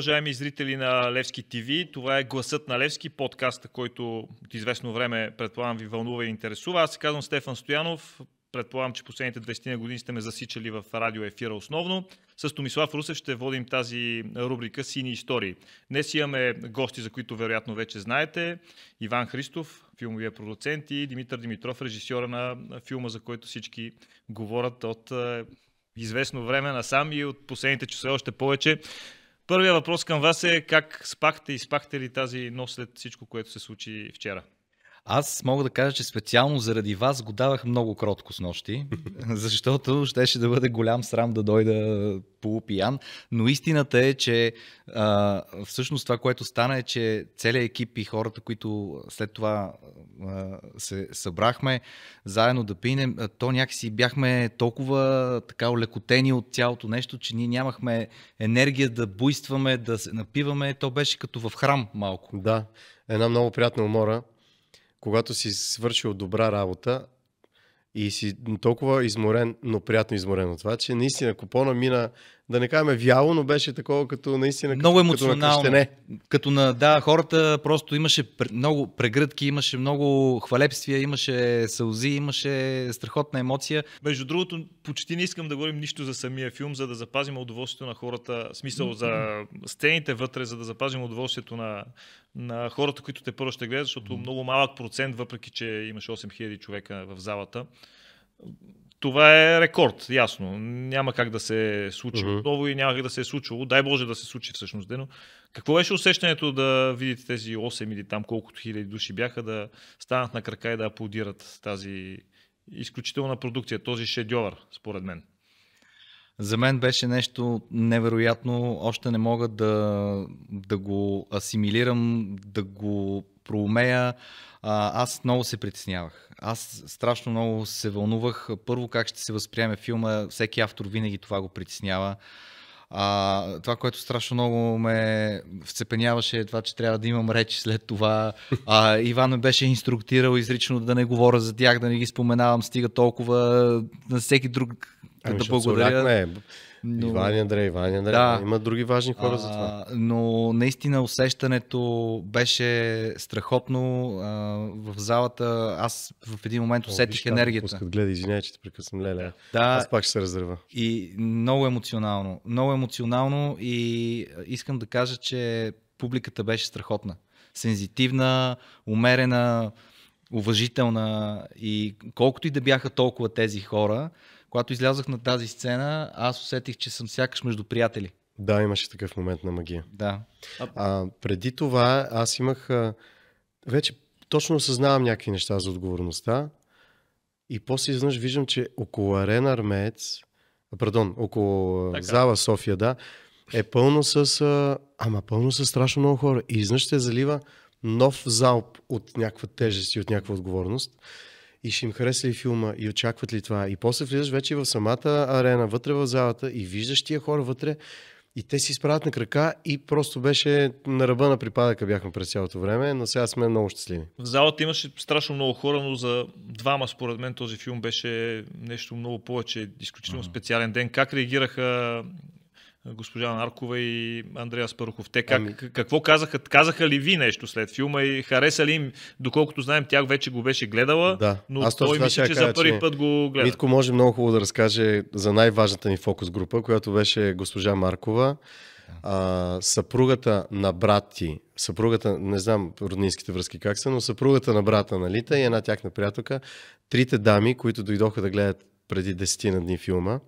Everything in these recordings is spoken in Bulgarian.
уважаеми зрители на Левски ТВ. Това е Гласът на Левски, подкаста, който от известно време, предполагам, ви вълнува и интересува. Аз се казвам Стефан Стоянов. Предполагам, че последните 20 години сте ме засичали в радио ефира основно. С Томислав Русев ще водим тази рубрика Сини истории. Днес имаме гости, за които вероятно вече знаете. Иван Христов, филмовия продуцент и Димитър Димитров, режисьора на филма, за който всички говорят от е, известно време насам и от последните часове още повече. Първият въпрос към вас е как спахте и спахте ли тази нощ след всичко, което се случи вчера? Аз мога да кажа, че специално заради вас го давах много кротко с нощи, защото щеше да бъде голям срам да дойда полупиян. Но истината е, че а, всъщност това, което стана е, че целият екип и хората, които след това а, се събрахме заедно да пинем, то някакси бяхме толкова така олекотени от цялото нещо, че ние нямахме енергия да буйстваме, да се напиваме. То беше като в храм малко. Да, една много приятна умора когато си свършил добра работа и си толкова изморен, но приятно изморен от това, че наистина купона мина да не кажем вяло, но беше такова като наистина много като, емоционално. Като на, като на да, хората просто имаше много прегръдки, имаше много хвалепствия, имаше сълзи, имаше страхотна емоция. Между другото, почти не искам да говорим нищо за самия филм, за да запазим удоволствието на хората, смисъл за стените вътре, за да запазим удоволствието на, на хората, които те първо ще гледат, защото много малък процент, въпреки че имаше 8000 човека в залата, това е рекорд, ясно. Няма как да се случи uh-huh. отново и няма как да се е случило. Дай Боже да се случи всъщност. Но какво беше усещането да видите тези 8 или там колкото хиляди души бяха да станат на крака и да аплодират тази изключителна продукция, този шедьовър, според мен? За мен беше нещо невероятно. Още не мога да, да го асимилирам, да го проумея. А, аз много се притеснявах. Аз страшно много се вълнувах. Първо как ще се възприеме филма. Всеки автор винаги това го притеснява. А, това, което страшно много ме вцепеняваше е това, че трябва да имам речи след това. А, Иван ме беше инструктирал изрично да не говоря за тях, да не ги споменавам, стига толкова на всеки друг Ами, да ами, благодаря. Не Но... Иван Андре, Иван Андре. Да. Има други важни хора а, за това. Но наистина усещането беше страхотно. А, в залата аз в един момент О, усетих виж, енергията. Пускат, гледай, извинявай, че те прекъсвам, Да, аз пак ще се разрева. И много емоционално. Много емоционално и искам да кажа, че публиката беше страхотна. Сензитивна, умерена, уважителна и колкото и да бяха толкова тези хора, когато излязах на тази сцена, аз усетих, че съм сякаш между приятели. Да, имаше такъв момент на магия. Да. А, преди това аз имах. вече точно осъзнавам някакви неща за отговорността. И после изведнъж виждам, че около арена Армеец, а, пардон, около така. зала София, да, е пълно с. ама пълно с страшно много хора. И изведнъж ще залива нов залп от някаква тежест и от някаква отговорност и ще им хареса ли филма и очакват ли това. И после влизаш вече в самата арена, вътре в залата и виждаш тия хора вътре и те си изправят на крака и просто беше на ръба на припадъка бяхме през цялото време, но сега сме много щастливи. В залата имаше страшно много хора, но за двама според мен този филм беше нещо много повече, изключително специален ден. Как реагираха госпожа Наркова и Андрея Спарухов. Те как, ами... какво казаха? Казаха ли ви нещо след филма и хареса ли им? Доколкото знаем, тях вече го беше гледала, да. но Аз той мисля, че кажа, за първи че... път го гледа. Митко може много хубаво да разкаже за най-важната ни фокус група, която беше госпожа Маркова. А, съпругата на брат ти, съпругата, не знам роднинските връзки как са, но съпругата на брата на Лита и една тяхна приятелка, трите дами, които дойдоха да гледат преди десетина дни филма,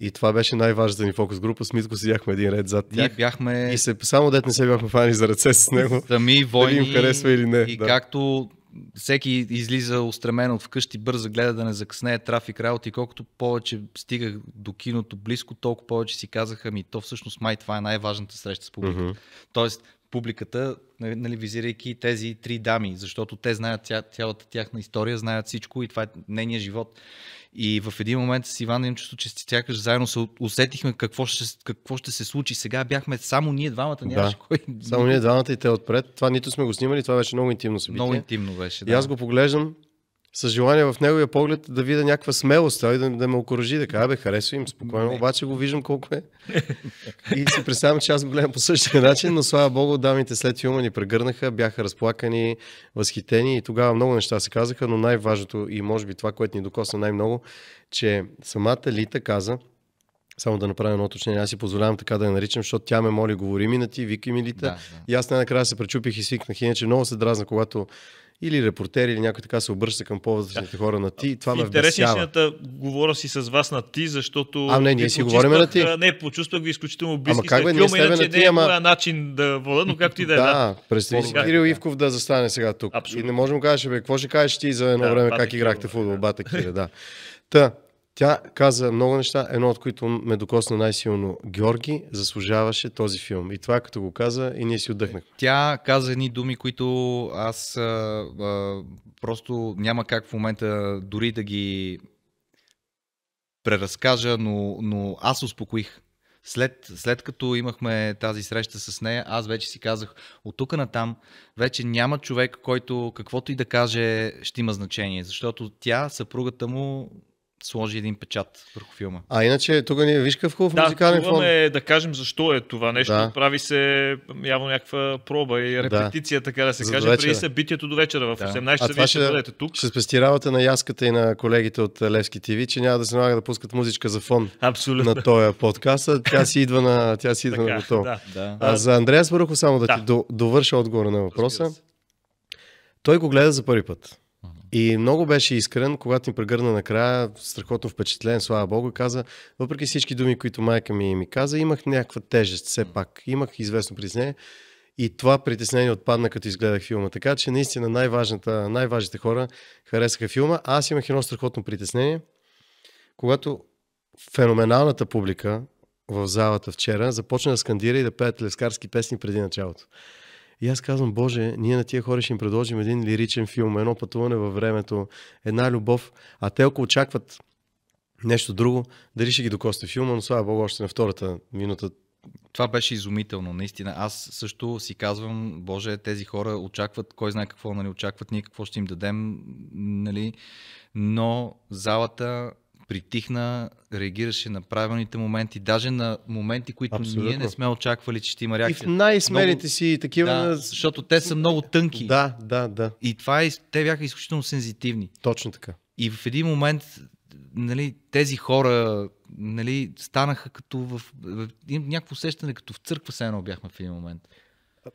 и това беше най-важната ни фокус група. С Митко седяхме един ред зад тях. Ние бяхме... И се, само дет не се бяхме фани за ръце с него. Сами войни. Дали им харесва или не. И да. както всеки излиза устремен от вкъщи, бързо гледа да не закъснее трафик работа и колкото повече стигах до киното близко, толкова повече си казаха ми, то всъщност май това е най-важната среща с публиката. Uh-huh. Тоест, публиката, нали, нали, визирайки тези три дами, защото те знаят ця, цялата тяхна история, знаят всичко и това е нейният живот. И в един момент с Иван имам чувство, че сякаш заедно се усетихме какво ще, какво ще се случи. Сега бяхме само ние двамата, нямаше да. кой. Само ние двамата и те отпред. Това нито сме го снимали, това беше много интимно събитие. Много интимно беше. Да. И аз го поглеждам, с желание в неговия поглед да видя някаква смелост, той да, да ме окоръжи, да кажа, бе, харесва им спокойно, обаче го виждам колко е. и си представям, че аз го гледам по същия начин, но слава богу, дамите след филма ни прегърнаха, бяха разплакани, възхитени и тогава много неща се казаха, но най-важното и може би това, което ни докосна най-много, че самата Лита каза, само да направя едно уточнение. Аз си позволявам така да я наричам, защото тя ме моли, говори ми на ти, вики ми лита. Да, да. И аз най-накрая се пречупих и свикнах. Иначе много се дразна, когато или репортер, или някой така се обръща към да. хора на ти. Това ме вбесява. говоря си с вас на ти, защото... А, не, ние си говорим на ти. Не, почувствах ви изключително близки. Ама как бе, ние сме на ти, ама... Не е начин да вода, но както и да е. Да, представи си Кирил Ивков да застане сега тук. Абсолютно. И не можем да кажеш, бе, какво ще кажеш ти за едно време, как е играхте футбол, бата Кире, да. Та, тя каза много неща, едно от които ме докосна най-силно. Георги заслужаваше този филм. И това като го каза, и ние си отдъхнахме. Тя каза едни думи, които аз а, а, просто няма как в момента дори да ги преразкажа, но, но аз успокоих. След, след като имахме тази среща с нея, аз вече си казах, от тук на там, вече няма човек, който каквото и да каже ще има значение, защото тя, съпругата му, сложи един печат върху филма. А иначе тук не виж какъв хубав да, музикален фон. Да, е да кажем защо е това нещо. Да. Прави се явно някаква проба и репетиция, да. така да се За каже, преди събитието до вечера в да. 18 часа вие ще, ще бъдете тук. Ще спести работа на Яската и на колегите от Левски ТВ, че няма да се налага да пускат музичка за фон Абсолютно. на този подкаст. Тя си идва на, тя си идва така, на готово. Да, да. А, за Андреас Спарухов само да, да. ти довърша отговора на въпроса. Той го гледа за първи път. И много беше искрен, когато ни прегърна накрая, страхотно впечатлен, слава Богу, каза, въпреки всички думи, които майка ми ми каза, имах някаква тежест, все пак. Имах известно притеснение И това притеснение отпадна, като изгледах филма. Така че наистина най-важната, най-важните хора харесаха филма. Аз имах едно страхотно притеснение, когато феноменалната публика в залата вчера започна да скандира и да пеят лескарски песни преди началото. И аз казвам, Боже, ние на тия хора ще им предложим един лиричен филм, едно пътуване във времето, една любов, а те ако очакват нещо друго, дали ще ги докосне филма, но слава Бог още на втората минута това беше изумително, наистина. Аз също си казвам, Боже, тези хора очакват, кой знае какво нали, очакват, ние какво ще им дадем, нали? но залата притихна, реагираше на правилните моменти, даже на моменти, които Абсолютно. ние не сме очаквали, че ще има реакция. И в най-смелите много... си такива. Да, защото те са много тънки. Да, да, да. И това е, те бяха изключително сензитивни. Точно така. И в един момент нали, тези хора нали, станаха като в, в, някакво усещане, като в църква се едно бяхме в един момент.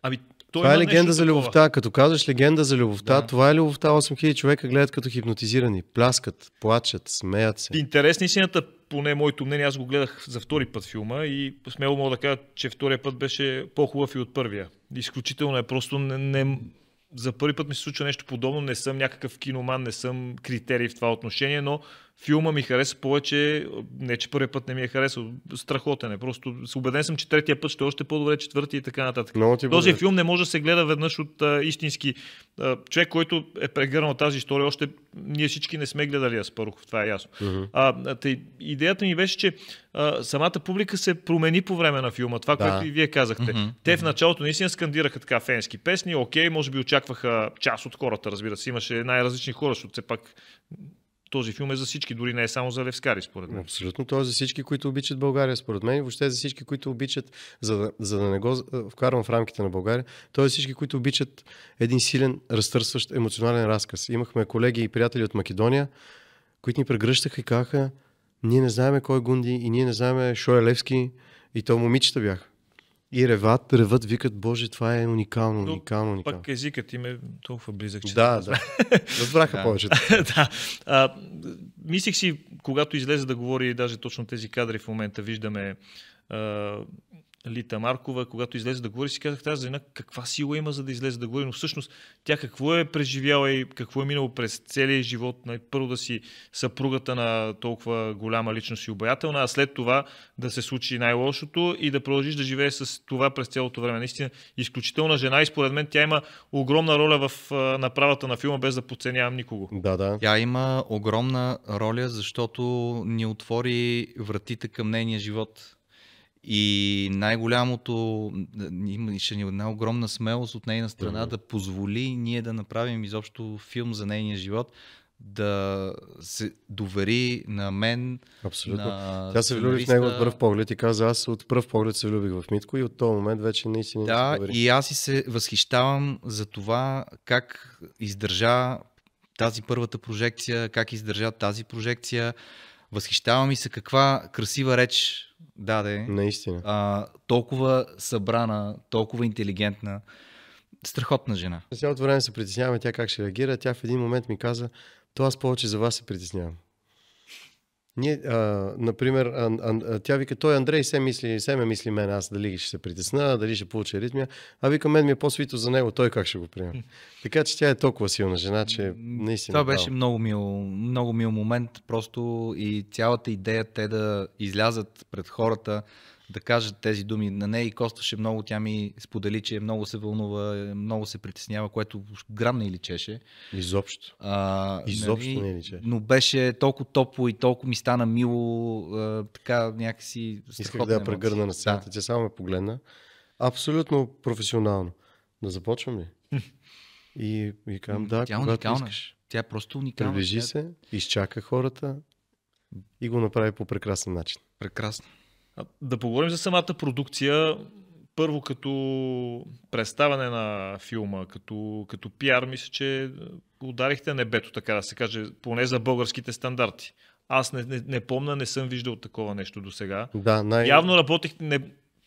Ами, той това е легенда за любовта. Такова. Като казваш легенда за любовта, да. това е любовта. 8000 човека гледат като хипнотизирани. Пляскат, плачат, смеят се. Интересна истината, поне моето мнение, аз го гледах за втори път филма и смело мога да кажа, че втория път беше по-хубав и от първия. Изключително е просто не, не, за първи път ми се случва нещо подобно. Не съм някакъв киноман, не съм критерий в това отношение, но филма ми хареса повече, не че първият път не ми е харесал, страхотен е. Просто убеден съм, че третия път ще е още по-добре, четвърти и така нататък. Този филм не може да се гледа веднъж от а, истински а, човек, който е прегърнал тази история. Още ние всички не сме гледали Аспарухов, това е ясно. Uh-huh. А, тъй, идеята ми беше, че а, самата публика се промени по време на филма. Това, да. което и вие казахте. Uh-huh. Те в началото наистина скандираха така фенски песни. Окей, може би очакваха част от хората, разбира се. Имаше най-различни хора, защото все пак този филм е за всички, дори не е само за Левскари, според мен. Абсолютно, той е за всички, които обичат България, според мен. И въобще за всички, които обичат, за да, за да не го вкарвам в рамките на България, той е за всички, които обичат един силен, разтърсващ емоционален разказ. Имахме колеги и приятели от Македония, които ни прегръщаха и казаха, ние не знаеме кой е Гунди и ние не знаеме Шоя Левски и то момичета бяха. И реват, реват, викат, боже, това е уникално, Но, уникално, уникално. Пък езикът им е толкова близък, че... Да, да. Разбраха да. повечето. да. А, мислих си, когато излезе да говори даже точно тези кадри в момента, виждаме а, Лита Маркова, когато излезе да говори, си казах тази жена каква сила има за да излезе да говори, но всъщност тя какво е преживяла и какво е минало през целия живот, най- нали, първо да си съпругата на толкова голяма личност и обаятелна, а след това да се случи най-лошото и да продължиш да живее с това през цялото време. Наистина, изключителна жена и според мен тя има огромна роля в направата на филма, без да подценявам никого. Да, да. Тя има огромна роля, защото ни отвори вратите към нейния живот и най-голямото, имаше е една огромна смелост от нейна страна mm-hmm. да позволи ние да направим изобщо филм за нейния живот, да се довери на мен. Абсолютно. На Тя се влюби в него от пръв поглед и каза, аз от пръв поглед се влюбих в Митко и от този момент вече наистина. Да, се и аз и се възхищавам за това как издържа тази първата прожекция, как издържа тази прожекция. Възхищава ми се каква красива реч даде. Наистина. А, толкова събрана, толкова интелигентна. Страхотна жена. Цялото време се притеснявам тя как ще реагира. Тя в един момент ми каза, то аз повече за вас се притеснявам. Ние, а, например, а, а, тя вика, той Андрей се мисли, се ме мисли мен, аз дали ще се притесна, дали ще получа ритмия. А вика, мен ми е по-свито за него, той как ще го приеме. Така че тя е толкова силна жена, че наистина. Това е беше много мил, много мил момент, просто и цялата идея те да излязат пред хората, да кажа тези думи на нея и костваше много. Тя ми сподели, че много се вълнува, много се притеснява, което грам не личеше. Изобщо. А, Изобщо нали, не е личеше. Но беше толкова топло и толкова ми стана мило, а, така някакси. Исках е да я прегърна на сцената. Да. Тя само ме погледна. Абсолютно професионално. Да започвам ли? и, и казвам, да, Тя е когато уникална. искаш. Тя е просто уникална. Приближи се, изчака хората и го направи по прекрасен начин. Прекрасно. Да поговорим за самата продукция. Първо като представане на филма, като, като пиар, мисля, че ударихте небето, така да се каже, поне за българските стандарти. Аз не, не, не помня, не съм виждал такова нещо до сега. Да, най... Явно работихте, не,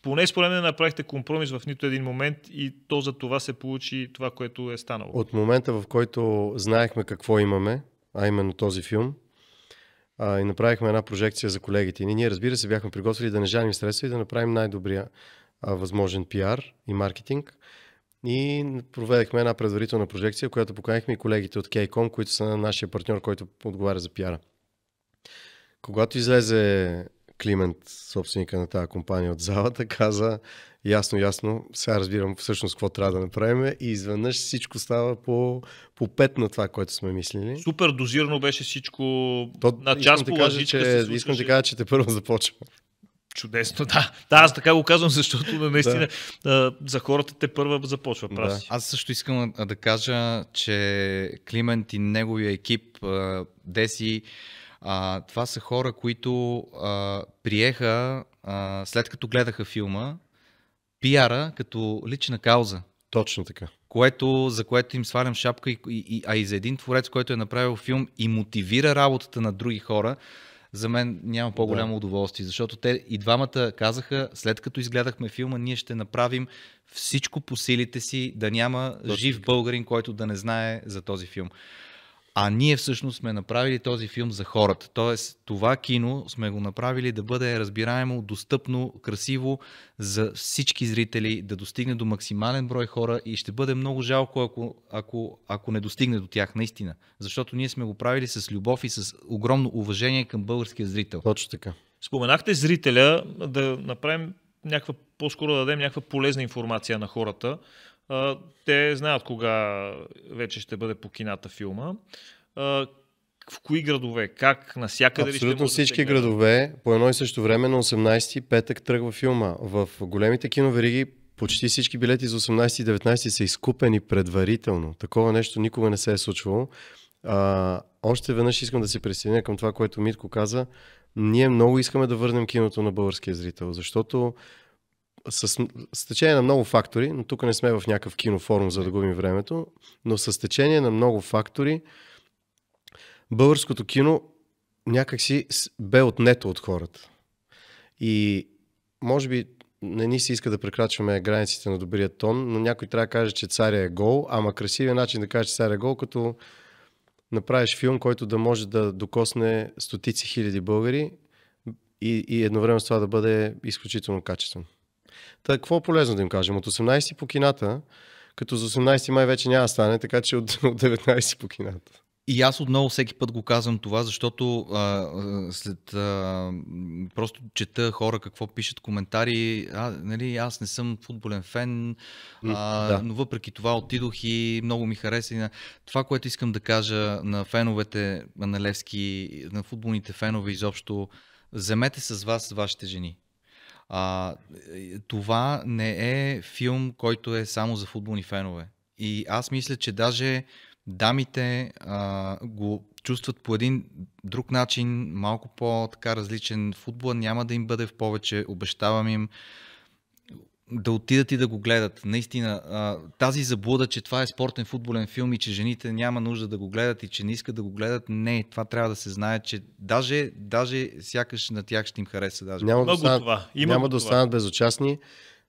поне според мен направихте компромис в нито един момент и то за това се получи това, което е станало. От момента, в който знаехме какво имаме, а именно този филм, а, и направихме една прожекция за колегите. И ние, разбира се, бяхме приготвили да не жалим средства и да направим най-добрия а, възможен пиар и маркетинг. И проведехме една предварителна прожекция, която поканихме и колегите от KCOM, които са нашия партньор, който отговаря за пиара. Когато излезе Климент, собственика на тази компания от залата, каза ясно, ясно, сега разбирам всъщност какво трябва да направим и изведнъж всичко става по, по пет на това, което сме мислили. Супер дозирано беше всичко То, на част по лъжичка. Че, се искам да кажа, че те първо започва. Чудесно, да. Да, аз така го казвам, защото наистина да. за хората те първа започва. Прав да. Аз също искам да кажа, че Климент и неговия екип, Деси, а, това са хора, които а, приеха, а, след като гледаха филма, пиара като лична кауза. Точно така. Което, за което им свалям шапка, и, и, а и за един творец, който е направил филм и мотивира работата на други хора, за мен няма по-голямо да. удоволствие, защото те и двамата казаха, след като изгледахме филма, ние ще направим всичко по силите си да няма Точно. жив българин, който да не знае за този филм. А ние всъщност сме направили този филм за хората. Тоест, това кино сме го направили да бъде разбираемо, достъпно, красиво за всички зрители, да достигне до максимален брой хора и ще бъде много жалко, ако, ако, ако не достигне до тях, наистина. Защото ние сме го правили с любов и с огромно уважение към българския зрител. Точно така. Споменахте зрителя, да направим някаква, по-скоро да дадем някаква полезна информация на хората. А, те знаят кога вече ще бъде по кината филма. А, в кои градове, как, насякъде Абсолютно ще всички да градове, по едно и също време на 18-ти петък тръгва филма. В големите киновериги почти всички билети за 18 и 19 са изкупени предварително. Такова нещо никога не се е случвало. А, още веднъж искам да се присъединя към това, което Митко каза. Ние много искаме да върнем киното на българския зрител, защото с, с течение на много фактори, но тук не сме в някакъв кинофорум, за да губим времето, но с течение на много фактори, българското кино някакси бе отнето от хората. И може би не ни се иска да прекрачваме границите на добрия тон, но някой трябва да каже, че царя е гол, ама красивия начин да каже, че царя е гол, като направиш филм, който да може да докосне стотици хиляди българи и, и едновременно с това да бъде изключително качествен. Та, какво е полезно да им кажем? От 18 по кината, като за 18 май вече няма да стане, така че от, от 19 по кината. И аз отново всеки път го казвам това, защото а, след а, просто чета хора какво пишат коментари. А, нали, аз не съм футболен фен, а, да. но въпреки това отидох и много ми хареса. Това, което искам да кажа на феновете на Левски, на футболните фенове изобщо, вземете с вас вашите жени. А, е, това не е филм, който е само за футболни фенове. И аз мисля, че даже дамите а, го чувстват по един друг начин, малко по-така различен. Футбола няма да им бъде в повече, обещавам им да отидат и да го гледат. Наистина, тази заблуда, че това е спортен футболен филм и че жените няма нужда да го гледат и че не искат да го гледат, не, това трябва да се знае, че даже, даже сякаш на тях ще им хареса. Даже. Няма, Много да това. Има няма да останат безучастни.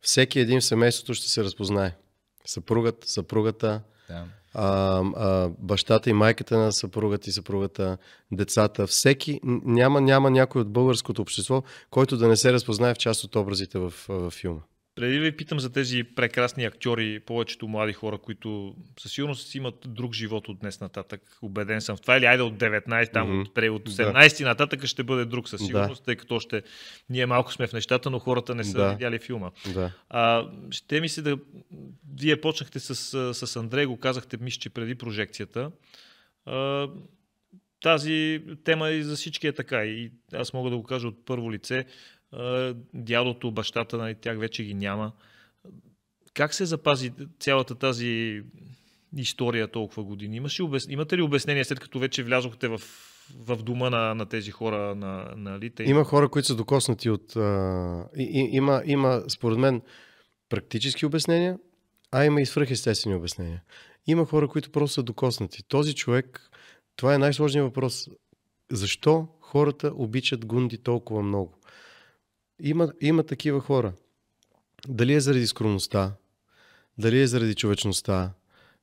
Всеки един в семейството ще се разпознае. Съпругът, съпругата, да. а, а, бащата и майката на съпругът и съпругата, децата. Всеки, няма, няма някой от българското общество, който да не се разпознае в част от образите в, в филма. Преди нали да ви питам за тези прекрасни актьори, повечето млади хора, които със сигурност имат друг живот от днес нататък, убеден съм в това, или айде от 19, там mm-hmm. от, пре, от 17 да. нататък ще бъде друг със сигурност, да. тъй като още ние малко сме в нещата, но хората не са да. видяли филма. Да. А, ще ми се да... Вие почнахте с, с Андрей, го казахте, мисля, че преди прожекцията. А, тази тема и за всички е така. И аз мога да го кажа от първо лице дядото, бащата, нали, тях вече ги няма. Как се запази цялата тази история толкова години? Имаш ли обяс... Имате ли обяснение след като вече влязохте в, в дома на, на тези хора на, на лите? Има хора, които са докоснати от... А... И, и, има, има, според мен, практически обяснения, а има и свръхестествени обяснения. Има хора, които просто са докоснати. Този човек, това е най-сложният въпрос. Защо хората обичат Гунди толкова много? Има, има такива хора. Дали е заради скромността, дали е заради човечността,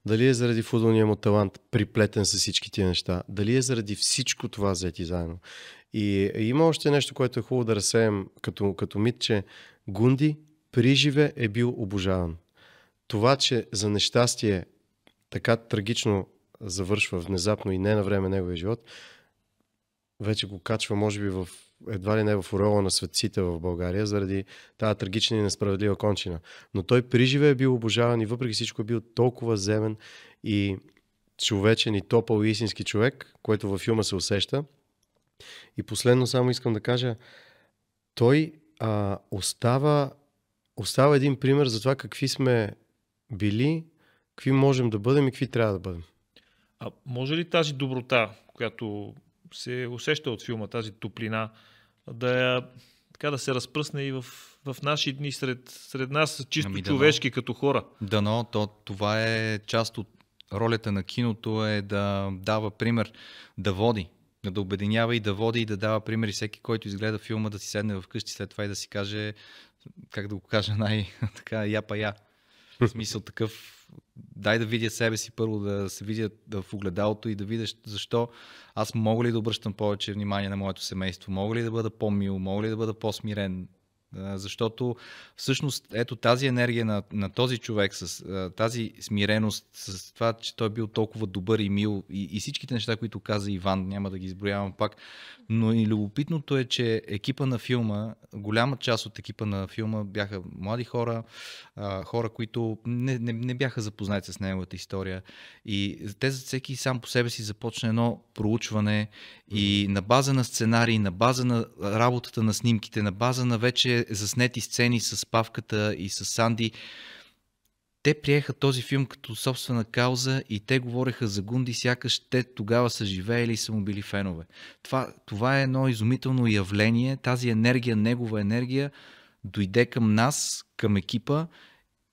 дали е заради футболния му талант, приплетен с всички тия неща, дали е заради всичко това взети заедно. И е, има още нещо, което е хубаво да разсеем като, като мит, че Гунди приживе е бил обожаван. Това, че за нещастие така трагично завършва внезапно и не на време неговия живот, вече го качва, може би, в едва ли не в урола на светците в България, заради тази трагична и несправедлива кончина. Но той приживе е бил обожаван и въпреки всичко е бил толкова земен и човечен и топъл и истински човек, което във филма се усеща. И последно само искам да кажа, той а, остава, остава един пример за това какви сме били, какви можем да бъдем и какви трябва да бъдем. А може ли тази доброта, която се усеща от филма, тази топлина, да я така да се разпръсне и в, в наши дни сред, сред нас, чисто ами, човешки дано, като хора. Дано, то, това е част от ролята на киното е да дава пример, да води, да обединява и да води и да дава пример и всеки, който изгледа филма, да си седне вкъщи след това и да си каже, как да го кажа най-така, япа я. В смисъл такъв дай да видя себе си първо, да се видя в огледалото и да видя защо аз мога ли да обръщам повече внимание на моето семейство, мога ли да бъда по-мил, мога ли да бъда по-смирен, е, защото всъщност ето тази енергия на, на този човек, с е, тази смиреност, с това, че той е бил толкова добър и мил и, и всичките неща, които каза Иван, няма да ги изброявам пак, но и любопитното е, че екипа на филма, голяма част от екипа на филма бяха млади хора, хора, които не, не, не бяха запознати с неговата история и те за всеки сам по себе си започна едно проучване и на база на сценарии, на база на работата на снимките, на база на вече заснети сцени с Павката и с Санди. Те приеха този филм като собствена кауза и те говореха за Гунди, сякаш те тогава са живеели и са му били фенове. Това, това е едно изумително явление. Тази енергия, негова енергия, дойде към нас, към екипа,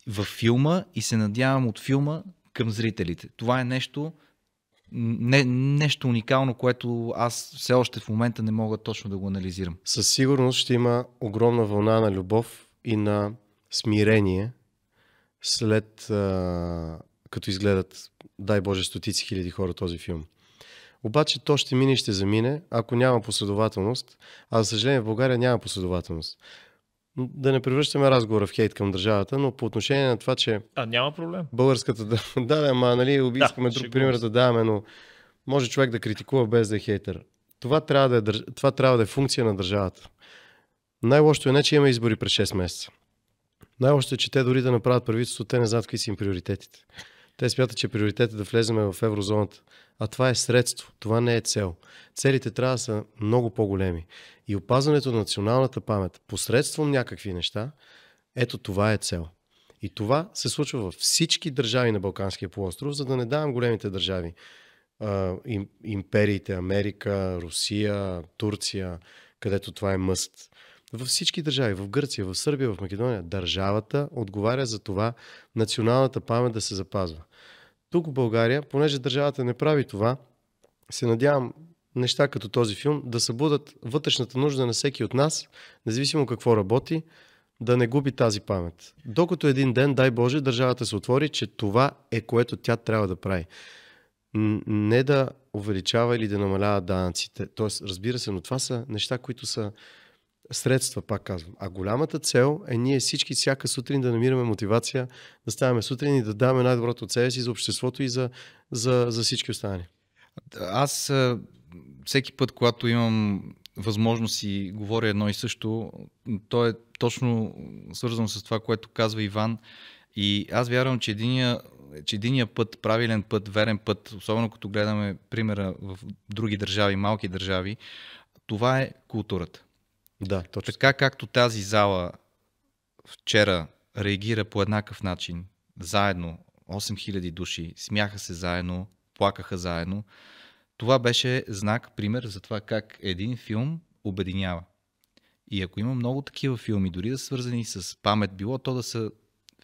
във филма и се надявам от филма към зрителите. Това е нещо, не, нещо уникално, което аз все още в момента не мога точно да го анализирам. Със сигурност ще има огромна вълна на любов и на смирение след а, като изгледат, дай Боже, стотици хиляди хора този филм. Обаче то ще мине и ще замине, ако няма последователност. А за съжаление в България няма последователност да не превръщаме разговора в хейт към държавата, но по отношение на това, че... А, няма проблем. Българската... Да, да, ама, нали, искаме да, друг пример да даваме, но може човек да критикува без да е хейтър. Това трябва да е, това трябва да е функция на държавата. Най-лошото е не, че има избори през 6 месеца. Най-лошото е, че те дори да направят правителство, те не знаят какви са им приоритетите. Те смятат, че приоритет е да влеземе в еврозоната. А това е средство, това не е цел. Целите трябва да са много по-големи. И опазването на националната памет посредством някакви неща, ето това е цел. И това се случва във всички държави на Балканския полуостров, за да не давам големите държави. им, империите, Америка, Русия, Турция, където това е мъст. Във всички държави, в Гърция, в Сърбия, в Македония, държавата отговаря за това националната памет да се запазва. Тук в България, понеже държавата не прави това, се надявам неща като този филм да събудат вътрешната нужда на всеки от нас, независимо какво работи, да не губи тази памет. Докато един ден, дай Боже, държавата се отвори, че това е което тя трябва да прави. Не да увеличава или да намалява данъците. Тоест, разбира се, но това са неща, които са средства, пак казвам. А голямата цел е ние всички всяка сутрин да намираме мотивация, да ставаме сутрин и да даваме най-доброто от себе си за обществото и за, за, за всички останали. Аз всеки път, когато имам възможност и говоря едно и също, то е точно свързано с това, което казва Иван. И аз вярвам, че единия, че единия път, правилен път, верен път, особено като гледаме примера в други държави, малки държави, това е културата. Да, точно. Така както тази зала вчера реагира по еднакъв начин, заедно, 8000 души, смяха се заедно, плакаха заедно, това беше знак, пример за това как един филм обединява. И ако има много такива филми, дори да са свързани с памет, било то да са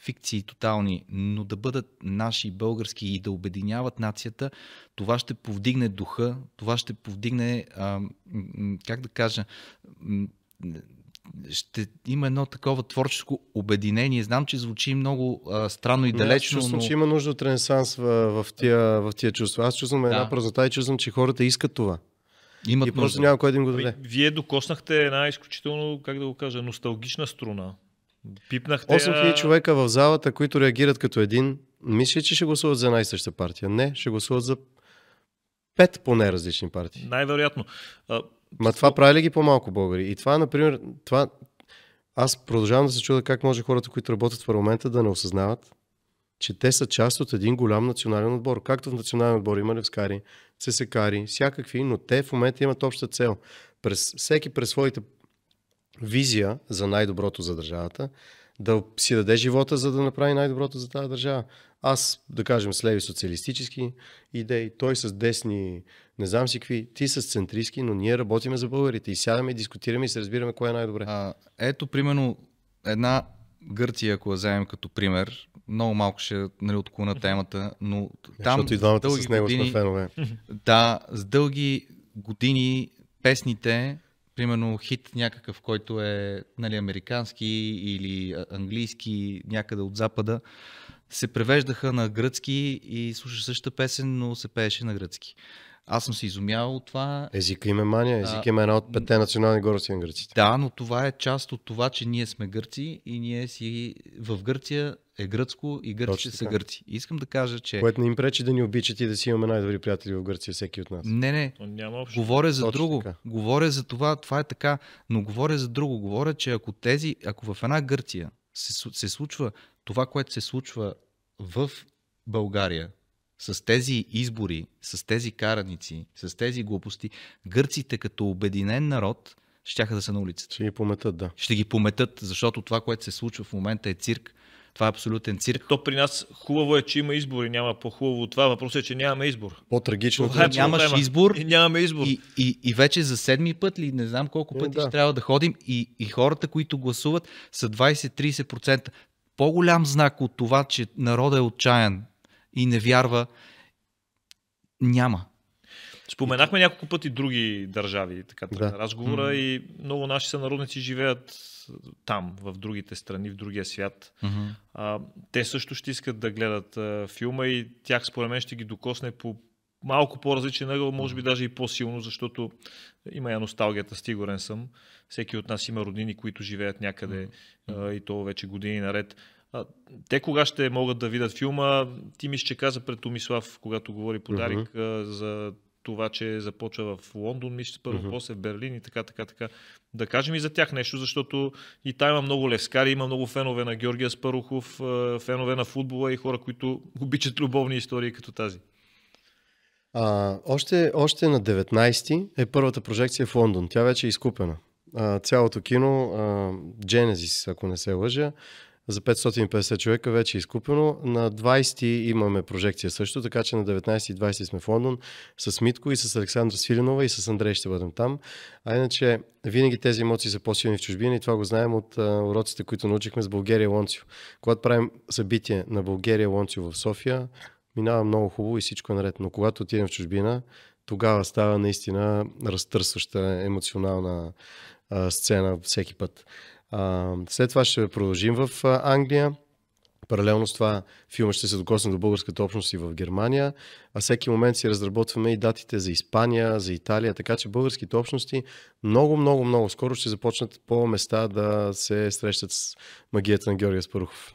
фикции тотални, но да бъдат наши български и да обединяват нацията, това ще повдигне духа, това ще повдигне, как да кажа, ще има едно такова творческо обединение. Знам, че звучи много а, странно и далечно. Аз чувствам, но... че има нужда от ренесанс в, в, тия, в тия чувства. Аз чувствам да. една празнота и чувствам, че хората искат това. Имат и нужда. просто няма кой да им го даде. Ами, вие докоснахте една изключително, как да го кажа, носталгична струна. Пипнахте. 8000 човека в залата, които реагират като един, мисля, че ще гласуват за една и съща партия. Не, ще гласуват за пет поне различни партии. Най-вероятно. Ма това прави ли ги по-малко българи? И това, например, това... Аз продължавам да се чуда как може хората, които работят в парламента, да не осъзнават, че те са част от един голям национален отбор. Както в национален отбор има левскари, цесекари, всякакви, но те в момента имат обща цел. През, всеки през своите визия за най-доброто за държавата, да си даде живота, за да направи най-доброто за тази държава. Аз, да кажем, с леви социалистически идеи, той с десни не знам си какви. Ти с центристки, но ние работиме за българите и сядаме, и дискутираме и се разбираме кое е най-добре. А, ето, примерно, една Гърция, ако я вземем като пример, много малко ще нали, отклона темата, но е, там Защото и двамата дълги с него години, сме фенове. Да, с дълги години песните, примерно хит някакъв, който е нали, американски или английски някъде от запада, се превеждаха на гръцки и слуша същата песен, но се пееше на гръцки. Аз съм се изумявал от това. Езика има е мания, език има е една от петте национални гордости на гърците. Да, но това е част от това, че ние сме гърци и ние си в Гърция е гръцко и гърците са гърци. Искам да кажа, че... Което не им пречи да ни обичат и да си имаме най-добри приятели в Гърция, всеки от нас. Не, не. То няма общо. Говоря за Точно друго. Така. Говоря за това, това е така, но говоря за друго. Говоря, че ако тези, ако в една Гърция се, се случва това, което се случва в България, с тези избори, с тези караници, с тези глупости, гърците като обединен народ щяха да са на улицата. Ще ги пометат, да. Ще ги пометат, защото това, което се случва в момента е цирк. Това е абсолютен цирк. То при нас хубаво е, че има избори. Няма по-хубаво от това. Въпросът е, че нямаме избор. По-трагично. е, е нямаш проблема. избор. И нямаме избор. И, и, и, вече за седми път ли, не знам колко е, пъти да. ще трябва да ходим. И, и хората, които гласуват, са 20-30%. По-голям знак от това, че народът е отчаян и не вярва. Няма. Споменахме няколко пъти други държави, така да. на разговора mm-hmm. и много наши сънародници живеят там, в другите страни, в другия свят. Mm-hmm. А, те също ще искат да гледат а, филма и тях според мен ще ги докосне по малко по-различен ъгъл, може би даже и по-силно, защото има я носталгията, сигурен съм. Всеки от нас има роднини, които живеят някъде mm-hmm. а, и то вече години наред те кога ще могат да видят филма? Ти ми че каза пред Томислав, когато говори по Дарик mm за това, че започва в Лондон, мисля, първо, uh-huh. после в Берлин и така, така, така. Да кажем и за тях нещо, защото и там има много лескари, има много фенове на Георгия Спарухов, фенове на футбола и хора, които обичат любовни истории като тази. А, още, още на 19 е първата прожекция в Лондон. Тя вече е изкупена. А, цялото кино, Genesis, ако не се лъжа, за 550 човека вече е изкупено. На 20 имаме прожекция също, така че на 19 и 20 сме в Лондон с Митко и с Александра Свиленова и с Андрей ще бъдем там. А иначе винаги тези емоции са по-силни в чужбина и това го знаем от уроците, които научихме с България Лонцио. Когато правим събитие на България Лонцио в София, минава много хубаво и всичко е наред. Но когато отидем в чужбина, тогава става наистина разтърсваща емоционална а, сцена всеки път. А, след това ще продължим в Англия. Паралелно с това филма ще се докосне до българската общност и в Германия, а всеки момент си разработваме и датите за Испания, за Италия, така че българските общности много, много, много скоро ще започнат по места да се срещат с магията на Георгия Спарухов.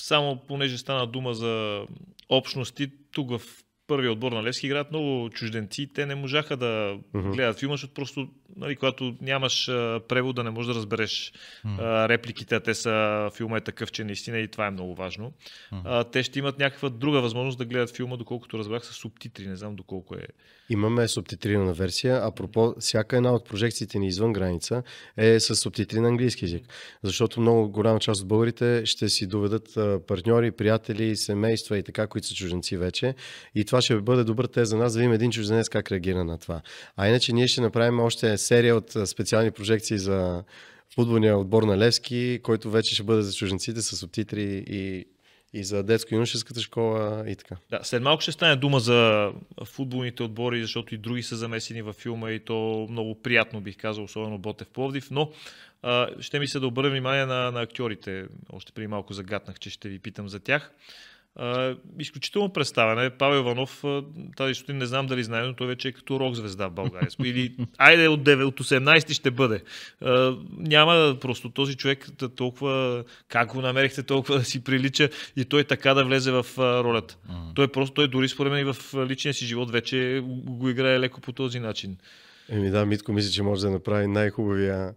само понеже стана дума за общности, тук в първият отбор на Левски играят много чужденци. Те не можаха да uh-huh. гледат филма, защото просто, нали, когато нямаш а, превода, не можеш да разбереш uh-huh. а, репликите, а те са филма е такъв, че наистина и това е много важно. Uh-huh. А, те ще имат някаква друга възможност да гледат филма, доколкото разбрах, с субтитри. Не знам доколко е Имаме субтитрирана версия. А пропо, всяка една от прожекциите ни извън граница е с субтитри на английски язик. Защото много голяма част от българите ще си доведат партньори, приятели, семейства и така, които са чужденци вече. И това ще бъде добър те за нас да видим един чужденец как реагира на това. А иначе ние ще направим още серия от специални прожекции за футболния отбор на Левски, който вече ще бъде за чужденците с субтитри и и за детско-юношеската школа и така. Да, след малко ще стане дума за футболните отбори, защото и други са замесени във филма и то много приятно бих казал, особено Ботев Пловдив, но а, ще ми се да обърна внимание на, на актьорите. Още преди малко загатнах, че ще ви питам за тях изключително представяне. Павел Иванов, тази сутрин не знам дали знае, но той вече е като рок звезда в България. Или, айде от, 9, от 18 ще бъде. А, няма просто този човек да толкова, как го намерихте толкова да си прилича и той така да влезе в ролята. Mm. Той е просто, той дори според мен и в личния си живот вече го играе леко по този начин. Еми да, Митко мисля, че може да направи най-хубавия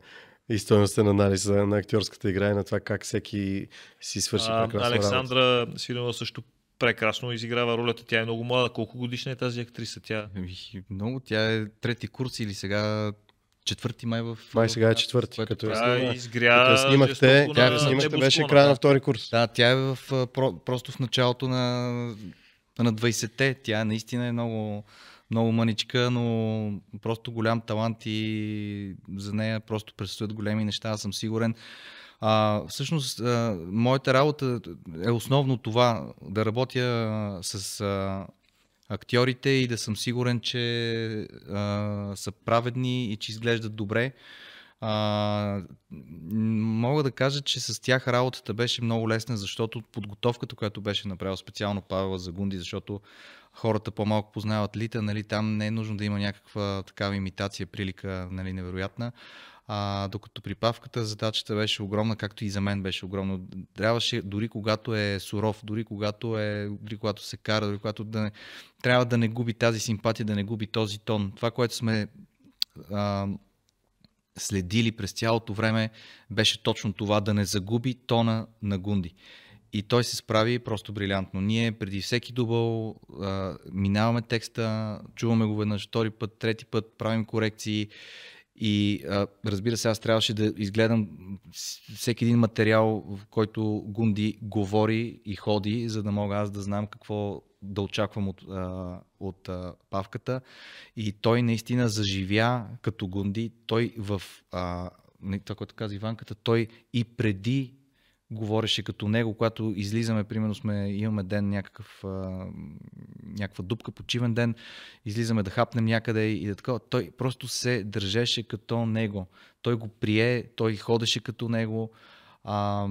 и на анализа на актьорската игра и на това как всеки си свърши прекрасно Александра работа. също прекрасно изиграва ролята. Тя е много млада. Колко годишна е тази актриса? Тя... Ами, много. Тя е трети курс или сега четвърти май в... Май сега е четвърти, което, като я снима. изгря... Като снимахте, тя на... снимахте беше края на втори курс. Да, тя е в, просто в началото на, на 20-те. Тя наистина е много много мъничка, но просто голям талант и за нея просто предстоят големи неща, аз съм сигурен. А, всъщност, а, моята работа е основно това да работя с а, актьорите и да съм сигурен, че а, са праведни и че изглеждат добре. А, мога да кажа, че с тях работата беше много лесна, защото подготовката, която беше направил специално Павел за Гунди, защото хората по-малко познават Лита, нали, там не е нужно да има някаква такава имитация, прилика нали, невероятна. А, докато при Павката задачата беше огромна, както и за мен беше огромна. Трябваше, дори когато е суров, дори когато, е, дори когато се кара, дори когато да не, трябва да не губи тази симпатия, да не губи този тон. Това, което сме а, следили през цялото време, беше точно това да не загуби тона на Гунди. И той се справи просто брилянтно. Ние преди всеки дубъл а, минаваме текста, чуваме го веднъж, втори път, трети път, правим корекции. И а, разбира се, аз трябваше да изгледам всеки един материал, в който Гунди говори и ходи, за да мога аз да знам какво да очаквам от, а, от а, павката. И той наистина заживя като Гунди. Той в а, това, което каза Иванката, той и преди говореше като него, когато излизаме, примерно сме, имаме ден някакъв, а, някаква дупка, почивен ден, излизаме да хапнем някъде и да така. Той просто се държеше като него. Той го прие, той ходеше като него. А,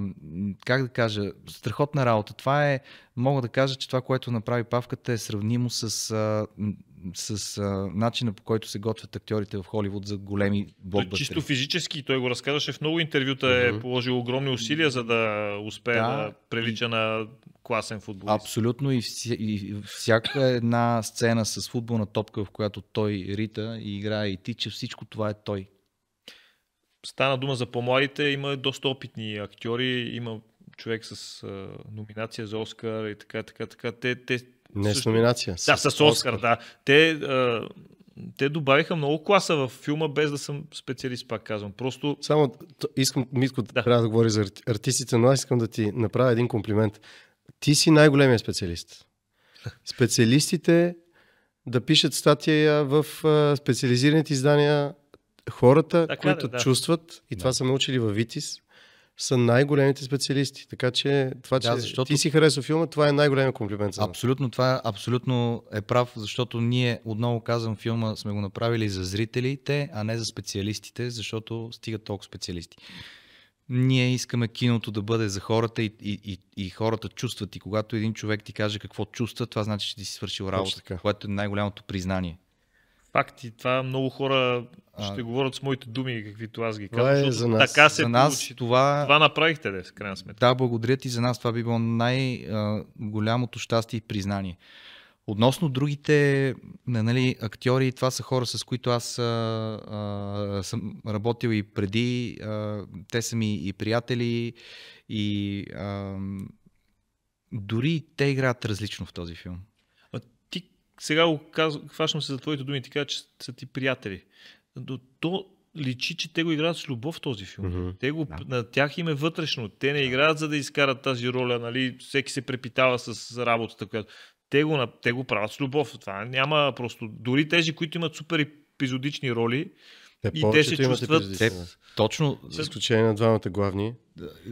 как да кажа, страхотна работа. Това е, мога да кажа, че това, което направи Павката е сравнимо с а, с а, начина по който се готвят актьорите в Холивуд за големи блокбъстери. Чисто физически, той го разказваше в много интервюта, mm-hmm. е положил огромни усилия за да успее да, да прилича и... на класен футболист. Абсолютно и, вся, и всяка една сцена с футболна топка, в която той рита и играе и тича, всичко това е той. Стана дума за по-младите, има доста опитни актьори, има човек с а, номинация за Оскар и така, така, така. Те, те не с номинация. Да, с, с Оскар, да. Те, а, те добавиха много класа в филма, без да съм специалист, пак казвам. Просто... Само искам, Митко, да. трябва да говори за артистите, но аз искам да ти направя един комплимент. Ти си най-големия специалист. Специалистите да пишат статия в специализираните издания хората, така които да, да. чувстват, и да. това са научили във Витис, са най-големите специалисти. Така че това, да, че защото... ти си харесва филма, това е най големия комплимент за Абсолютно, това е, абсолютно е прав, защото ние, отново казвам, филма сме го направили за зрителите, а не за специалистите, защото стигат толкова специалисти. Ние искаме киното да бъде за хората и, и, и, и хората чувстват. И когато един човек ти каже какво чувства, това значи, че ти си свършил работа, което е най-голямото признание. Факт и това много хора ще а, говорят с моите думи, каквито аз ги казвам. Е за нас. Така се за нас получи. Това, това направихте, де, в крайна сметка. Да, благодаря ти за нас. Това би било най-голямото щастие и признание. Относно другите нали, актьори, това са хора, с които аз а, а, съм работил и преди. А, те са ми и приятели, и а, дори те играят различно в този филм. А ти сега го казв... хващам се за твоите думи, така че са ти приятели но то личи, че те го играят с любов в този филм. Mm-hmm. Те го, да. На тях им е вътрешно. Те не играят за да изкарат тази роля, нали? Всеки се препитава с работата, която. Те го, те го правят с любов. Това няма просто. Дори тези, които имат супер епизодични роли, те и те се чувстват... Те, точно... С изключение на двамата главни.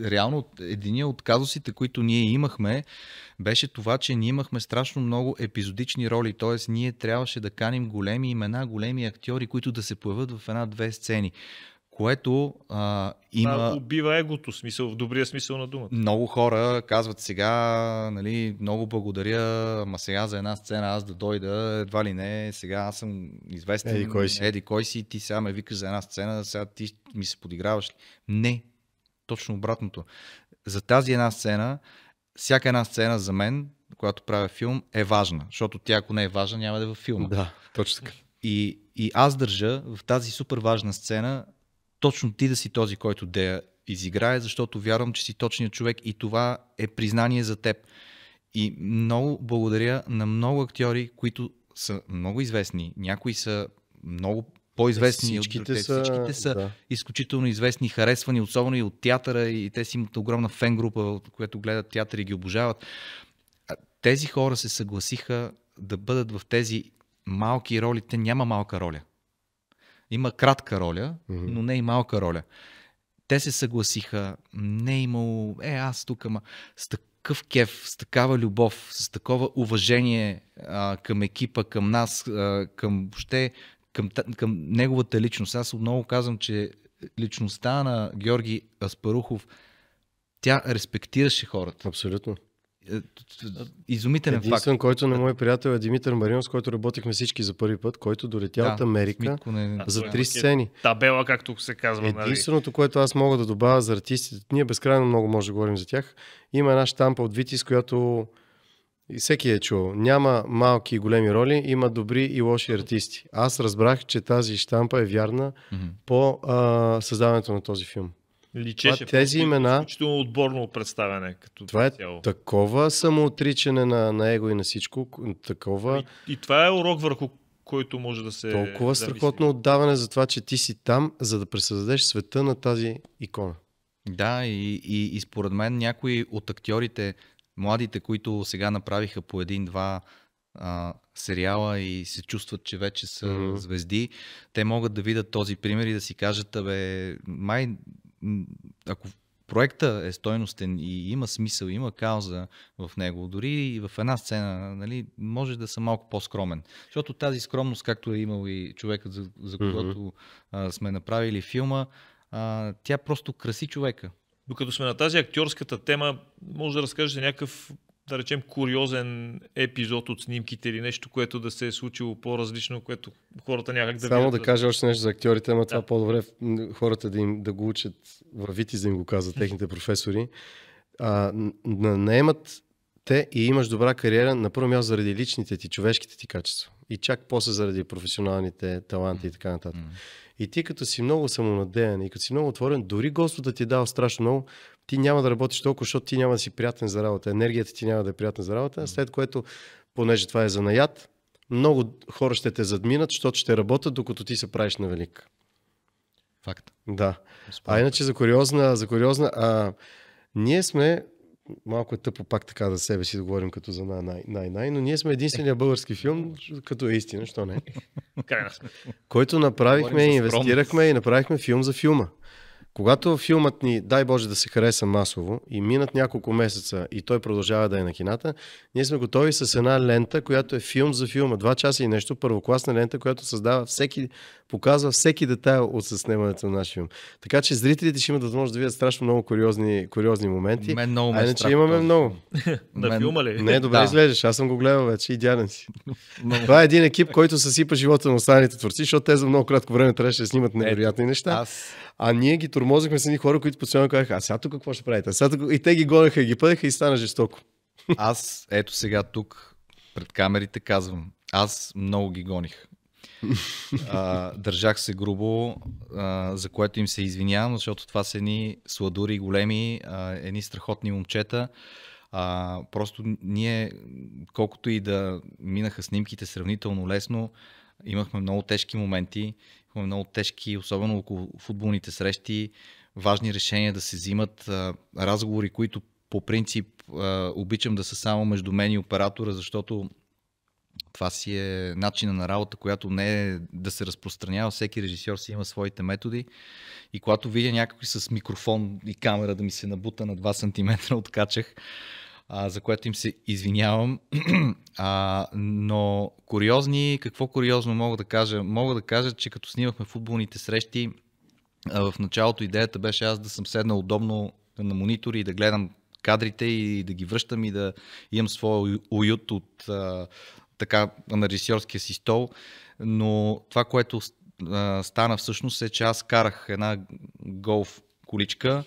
Реално, един от казусите, които ние имахме, беше това, че ние имахме страшно много епизодични роли. Т.е. ние трябваше да каним големи имена, големи актьори, които да се появят в една-две сцени което а, има... Да, убива егото, смисъл, в добрия смисъл на думата. Много хора казват сега, нали, много благодаря, ма сега за една сцена аз да дойда, едва ли не, сега аз съм известен. Еди кой си. Еди кой си, ти сега ме викаш за една сцена, сега ти ми се подиграваш. Не, точно обратното. За тази една сцена, всяка една сцена за мен, която правя филм, е важна, защото тя ако не е важна, няма да е във филма. Да, точно така. И, и аз държа в тази супер важна сцена точно ти да си този, който да я изиграе, защото вярвам, че си точният човек и това е признание за теб. И много благодаря на много актьори, които са много известни. Някои са много по-известни всичките от другите. Са... Всичките са да. изключително известни, харесвани, особено и от театъра, и те си имат огромна фен група, от която гледат театър и ги обожават. Тези хора се съгласиха да бъдат в тези малки роли. Те няма малка роля. Има кратка роля, mm-hmm. но не и малка роля. Те се съгласиха, не е имало, е, аз тук, ама с такъв кеф, с такава любов, с такова уважение а, към екипа, към нас, а, към въобще, към, към неговата личност. Аз отново казвам, че личността на Георги Аспарухов, тя респектираше хората. Абсолютно. Е, изумителен Единствен, факт. който на мой приятел е Димитър Маринов, с който работихме всички за първи път, който долетя да, от Америка не... за три е сцени. Табела, както се казва. Нали? Единственото, което аз мога да добавя за артистите, ние безкрайно много може да говорим за тях, има една штампа от Витис, която и всеки е чул. Няма малки и големи роли, има добри и лоши артисти. Аз разбрах, че тази штампа е вярна mm-hmm. по а, създаването на този филм личеше това, тези имена, изключително отборно представяне. Като това е цяло. такова самоотричане на, на его и на всичко. Такова... И, и това е урок върху който може да се. Толкова да страхотно мисли. отдаване за това, че ти си там, за да пресъздадеш света на тази икона. Да, и, и, и според мен някои от актьорите, младите, които сега направиха по един-два сериала и се чувстват, че вече са mm-hmm. звезди, те могат да видят този пример и да си кажат, бе, май ако проекта е стойностен и има смисъл, има кауза в него, дори и в една сцена, нали, може да съм малко по-скромен. Защото тази скромност, както е имал и човекът, за, за mm-hmm. когато а, сме направили филма, а, тя просто краси човека. Докато сме на тази актьорската тема, може да разкажете някакъв да речем, куриозен епизод от снимките или нещо, което да се е случило по-различно, което хората някак да Само да кажа още нещо за актьорите, ама да. това по-добре хората да, им, да го учат във вити, да им го казват техните професори. А, наемат те и имаш добра кариера на първо място заради личните ти, човешките ти качества. И чак после заради професионалните таланти и така нататък. И ти като си много самонадеян и като си много отворен, дори Господ да ти е дал страшно много, ти няма да работиш толкова, защото ти няма да си приятен за работа. Енергията ти няма да е приятна за работа, след което, понеже това е занаят, много хора ще те задминат, защото ще работят, докато ти се правиш на велик. Факт. Да. А иначе за куриозна, за куриозна, а, ние сме, малко е тъпо пак така за себе си да говорим като за най-най, но ние сме единствения е. български филм, като е истина, що не? който направихме, инвестирахме и направихме филм за филма. Когато филмът ни, дай Боже да се хареса масово и минат няколко месеца и той продължава да е на кината, ние сме готови с една лента, която е филм за филма, два часа и нещо, първокласна лента, която създава всеки, показва всеки детайл от съснемането на нашия филм. Така че зрителите ще имат възможност да видят страшно много куриозни, куриозни моменти. Мен много ме а е иначе имаме този. много. На Мен... филма ли? Не, добре да. излезеш. Аз съм го гледал вече. Идеален си. Това е един екип, който съсипа живота на останалите творци, защото те за много кратко време трябваше да снимат невероятни неща. А ние ги тормозихме с едни хора, които постоянно казаха, а сега тук какво ще правите? Сега тук... И те ги гонеха, ги пъдеха и стана жестоко. Аз ето сега тук пред камерите казвам, аз много ги гоних. а, държах се грубо, а, за което им се извинявам, защото това са едни сладури големи, а, едни страхотни момчета. А, просто ние, колкото и да минаха снимките сравнително лесно, имахме много тежки моменти имаме много тежки, особено около футболните срещи, важни решения да се взимат, разговори, които по принцип обичам да са само между мен и оператора, защото това си е начина на работа, която не е да се разпространява. Всеки режисьор си има своите методи. И когато видя някой с микрофон и камера да ми се набута на 2 см, откачах а, за което им се извинявам. а, но куриозни, какво куриозно мога да кажа? Мога да кажа, че като снимахме футболните срещи, а, в началото идеята беше аз да съм седнал удобно на монитори и да гледам кадрите и да ги връщам и да имам своя уют от а, така на режисьорския си стол. Но това, което а, стана всъщност е, че аз карах една голф количка,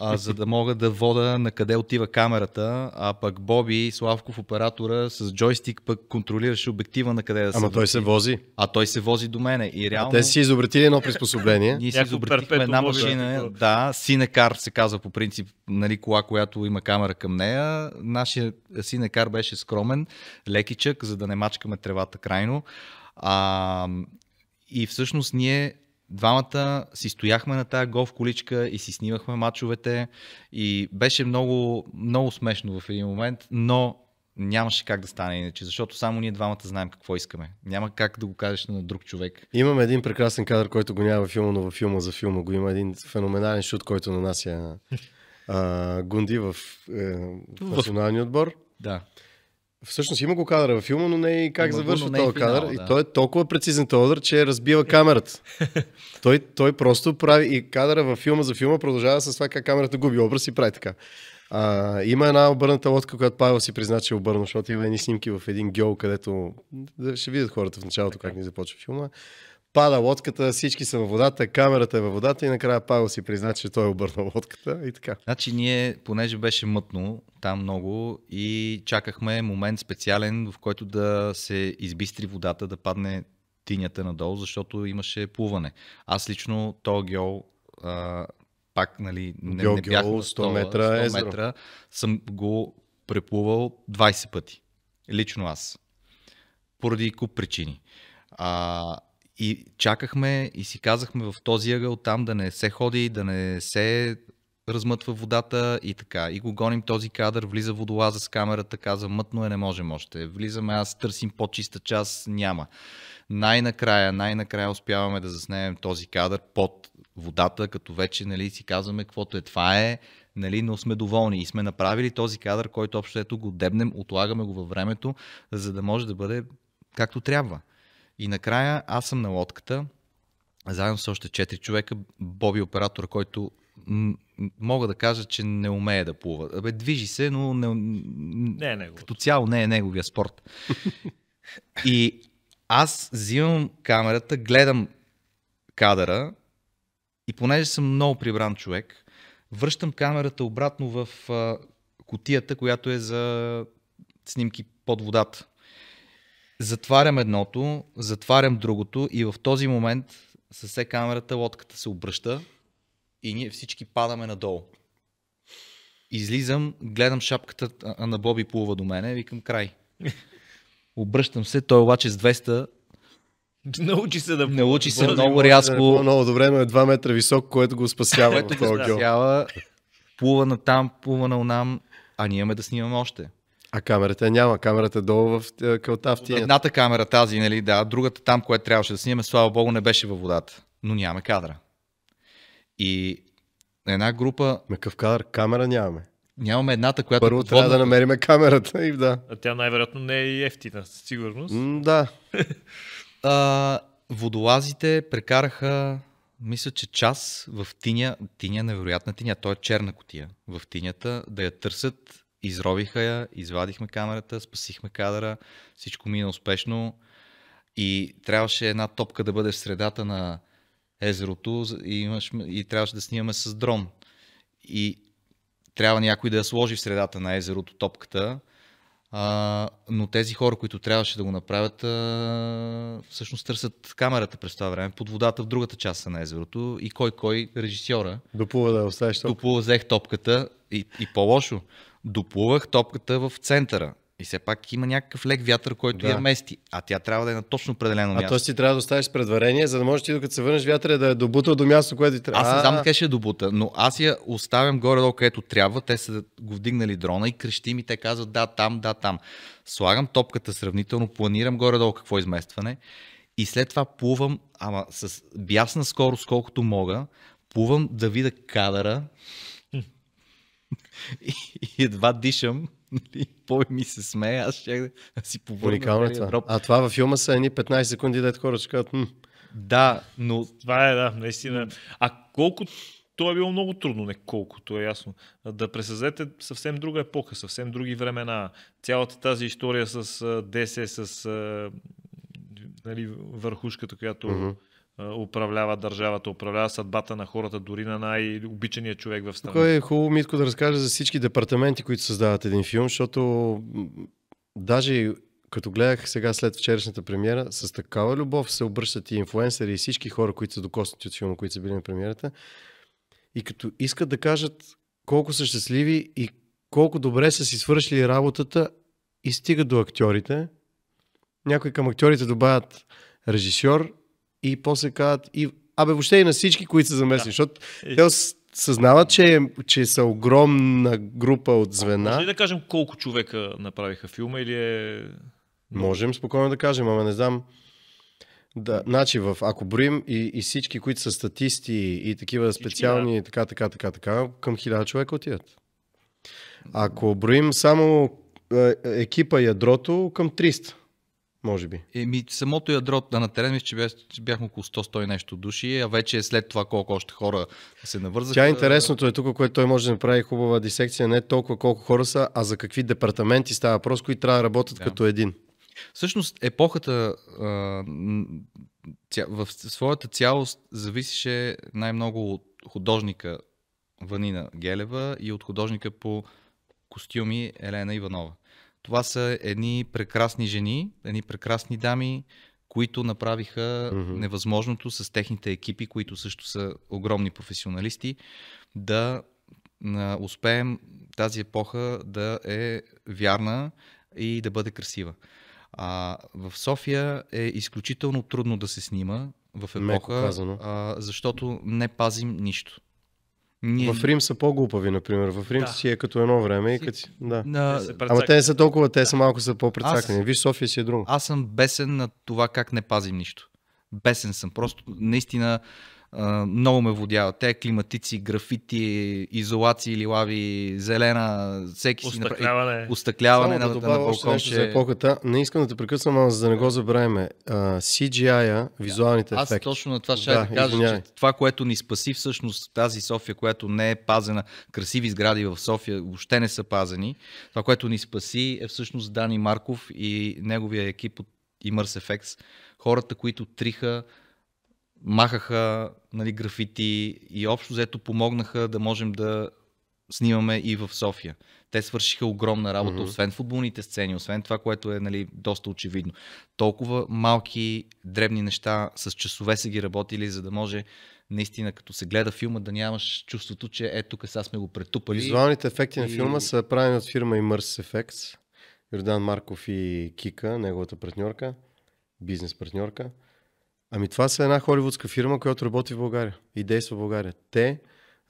а, за да мога да вода на къде отива камерата, а пък Боби Славков оператора с джойстик пък контролираше обектива на къде да се Ама той се вози. А той се вози до мене и реално... А те си изобретили едно приспособление. Ние си изобретихме една машина, Боби, да, Синекар се казва по принцип, нали, кола, която има камера към нея. Нашия Синекар беше скромен, лекичък, за да не мачкаме тревата крайно. А, и всъщност ние двамата си стояхме на тази голф количка и си снимахме мачовете и беше много, много смешно в един момент, но нямаше как да стане иначе, защото само ние двамата знаем какво искаме. Няма как да го кажеш на друг човек. Имаме един прекрасен кадър, който го няма в филма, но във филма за филма го има един феноменален шут, който нанася а, Гунди в е, националния отбор. Да. Всъщност има го кадъра във филма, но не и как има завършва този е кадър. Да. И той е толкова прецизен този удар, че разбива камерата. той, той просто прави и кадъра във филма за филма продължава с това как камерата губи образ и прави така. А, има една обърната лодка, която Павел си призна, че е обърна, защото има едни снимки в един гьол, където ще видят хората в началото как ни започва филма пада лодката, всички са във водата, камерата е във водата и накрая Павел си призна, че той е обърнал лодката и така. Значи ние, понеже беше мътно там много и чакахме момент специален, в който да се избистри водата, да падне тинята надолу, защото имаше плуване. Аз лично то геол а, пак, нали, не, не бях 100, 100 метра, 100 метра съм го преплувал 20 пъти. Лично аз. Поради куп причини. А, и чакахме и си казахме в този ъгъл там да не се ходи, да не се размътва водата и така. И го гоним този кадър, влиза водолаза с камерата, каза мътно е, не можем още. Влизаме, аз търсим по-чиста част, няма. Най-накрая, най-накрая успяваме да заснемем този кадър под водата, като вече нали, си казваме каквото е това е, нали, но сме доволни и сме направили този кадър, който общо ето го дебнем, отлагаме го във времето, за да може да бъде както трябва. И накрая аз съм на лодката, заедно с още 4 човека, Боби оператор, който мога да кажа, че не умее да плува. Абе, движи се, но не, не е като цяло не е неговия спорт. и аз взимам камерата, гледам кадъра и понеже съм много прибран човек, връщам камерата обратно в кутията, която е за снимки под водата. Затварям едното, затварям другото и в този момент със все камерата лодката се обръща и ние всички падаме надолу. Излизам, гледам шапката на Боби плува до мене, викам край. Обръщам се, той обаче с 200 Научи се да Научи се много рязко. Много добре, но е 2 метра висок, което го спасява. което го спасява. Плува на там, плува на унам, а ние имаме да снимаме още. А камерата няма, камерата е долу в е, кълта в тия. Едната камера тази, нали, да, другата там, която трябваше да снимаме, слава богу, не беше във водата. Но нямаме кадра. И една група... Какъв кадър? Камера нямаме. Нямаме едната, която... Първо подводната... Е трябва да намериме камерата и да. А тя най-вероятно не е и ефтина, със сигурност. М, да. а, водолазите прекараха, мисля, че час в тиня, тиня невероятна тиня, той е черна котия, в тинята да я търсят Изровиха я, извадихме камерата, спасихме кадъра, всичко мина успешно и трябваше една топка да бъде в средата на езерото и, имаш, и трябваше да снимаме с дрон. И трябва някой да я сложи в средата на езерото топката, а, но тези хора, които трябваше да го направят, а, всъщност търсят камерата през това време под водата в другата част на езерото и кой кой режисьора. Допува да оставиш топката. взех топката и, и по-лошо доплувах топката в центъра. И все пак има някакъв лек вятър, който да. я мести. А тя трябва да е на точно определено а място. А то си трябва да оставиш предварение, за да можеш ти докато се върнеш вятъра е да е добута до място, което ти трябва. Аз не знам къде ще е добута, но аз я оставям горе-долу, където трябва. Те са го вдигнали дрона и крещи ми, те казват да, там, да, там. Слагам топката сравнително, планирам горе-долу какво е изместване и след това плувам, ама с бясна скорост, колкото мога, плувам да видя кадъра, и, едва дишам. Нали, Пой ми се смее, аз ще да си повърна. Е това. А това във филма са едни 15 секунди, дете хора ще кажат, да, но... Това е, да, наистина. А колко... То е било много трудно, не колко, то е ясно. Да пресъздадете съвсем друга епоха, съвсем други времена. Цялата тази история с ДС, с нали, върхушката, която mm-hmm. Е, управлява държавата, управлява съдбата на хората, дори на най-обичания човек в страната. Тук е хубаво, Митко, да разкажа за всички департаменти, които създават един филм, защото даже като гледах сега след вчерашната премиера, с такава любов се обръщат и инфуенсери, и всички хора, които са докоснати от филма, които са били на премиерата. И като искат да кажат колко са щастливи и колко добре са си свършили работата и стигат до актьорите. Някои към актьорите добавят режисьор, и после казват, и, абе въобще и на всички, които са замесени, да. защото те съзнават, че, че са огромна група от звена. Може ли да кажем колко човека направиха филма или е... Можем спокойно да кажем, ама не знам. Да, значи, в, ако броим и, и всички, които са статисти и такива специални, всички, да. така, така, така, така, към хиляда човека отиват. Ако броим само е, е екипа ядрото, към 300. Може би. Еми, самото ядро да на терен, мисля, че, бях, бяхме около 100-100 нещо души, а вече е след това колко още хора се навързаха. Тя е интересното е тук, което той може да направи хубава дисекция, не толкова колко хора са, а за какви департаменти става въпрос, които трябва да работят да. като един. Всъщност епохата а, в своята цялост зависеше най-много от художника Ванина Гелева и от художника по костюми Елена Иванова. Това са едни прекрасни жени, едни прекрасни дами, които направиха mm-hmm. невъзможното с техните екипи, които също са огромни професионалисти, да успеем тази епоха да е вярна и да бъде красива. А, в София е изключително трудно да се снима в епоха, а, защото не пазим нищо. Ние... В Рим са по-глупави, например. В Рим да. си е като едно време и като... Да. На... Те Ама те не са толкова, те са малко са по-предсакани. Аз... Виж, София си е друго. Аз съм бесен на това как не пазим нищо. Бесен съм. Просто наистина много ме водява. Те климатици, графити, изолации, лилави, зелена, всеки си направи. Остъкляване Само на, да на балконче. За епохата. Не искам да те прекъсвам, за да не го забравяме. Uh, CGI-а, визуалните да, ефекти. Аз точно на това ще да, да кажа, че това, което ни спаси всъщност тази София, която не е пазена, красиви сгради в София въобще не са пазени. Това, което ни спаси е всъщност Дани Марков и неговия екип от Immers Effects, Хората, които триха махаха нали, графити и общо взето помогнаха да можем да снимаме и в София. Те свършиха огромна работа, mm-hmm. освен футболните сцени, освен това, което е нали, доста очевидно. Толкова малки, дребни неща с часове са ги работили, за да може наистина като се гледа филма да нямаш чувството, че е тук сега сме го претупали. Визуалните ефекти и... на филма са правени от фирма Immerse Effects. Йордан Марков и Кика, неговата партньорка, бизнес партньорка. Ами това са една холивудска фирма, която работи в България и действа в България. Те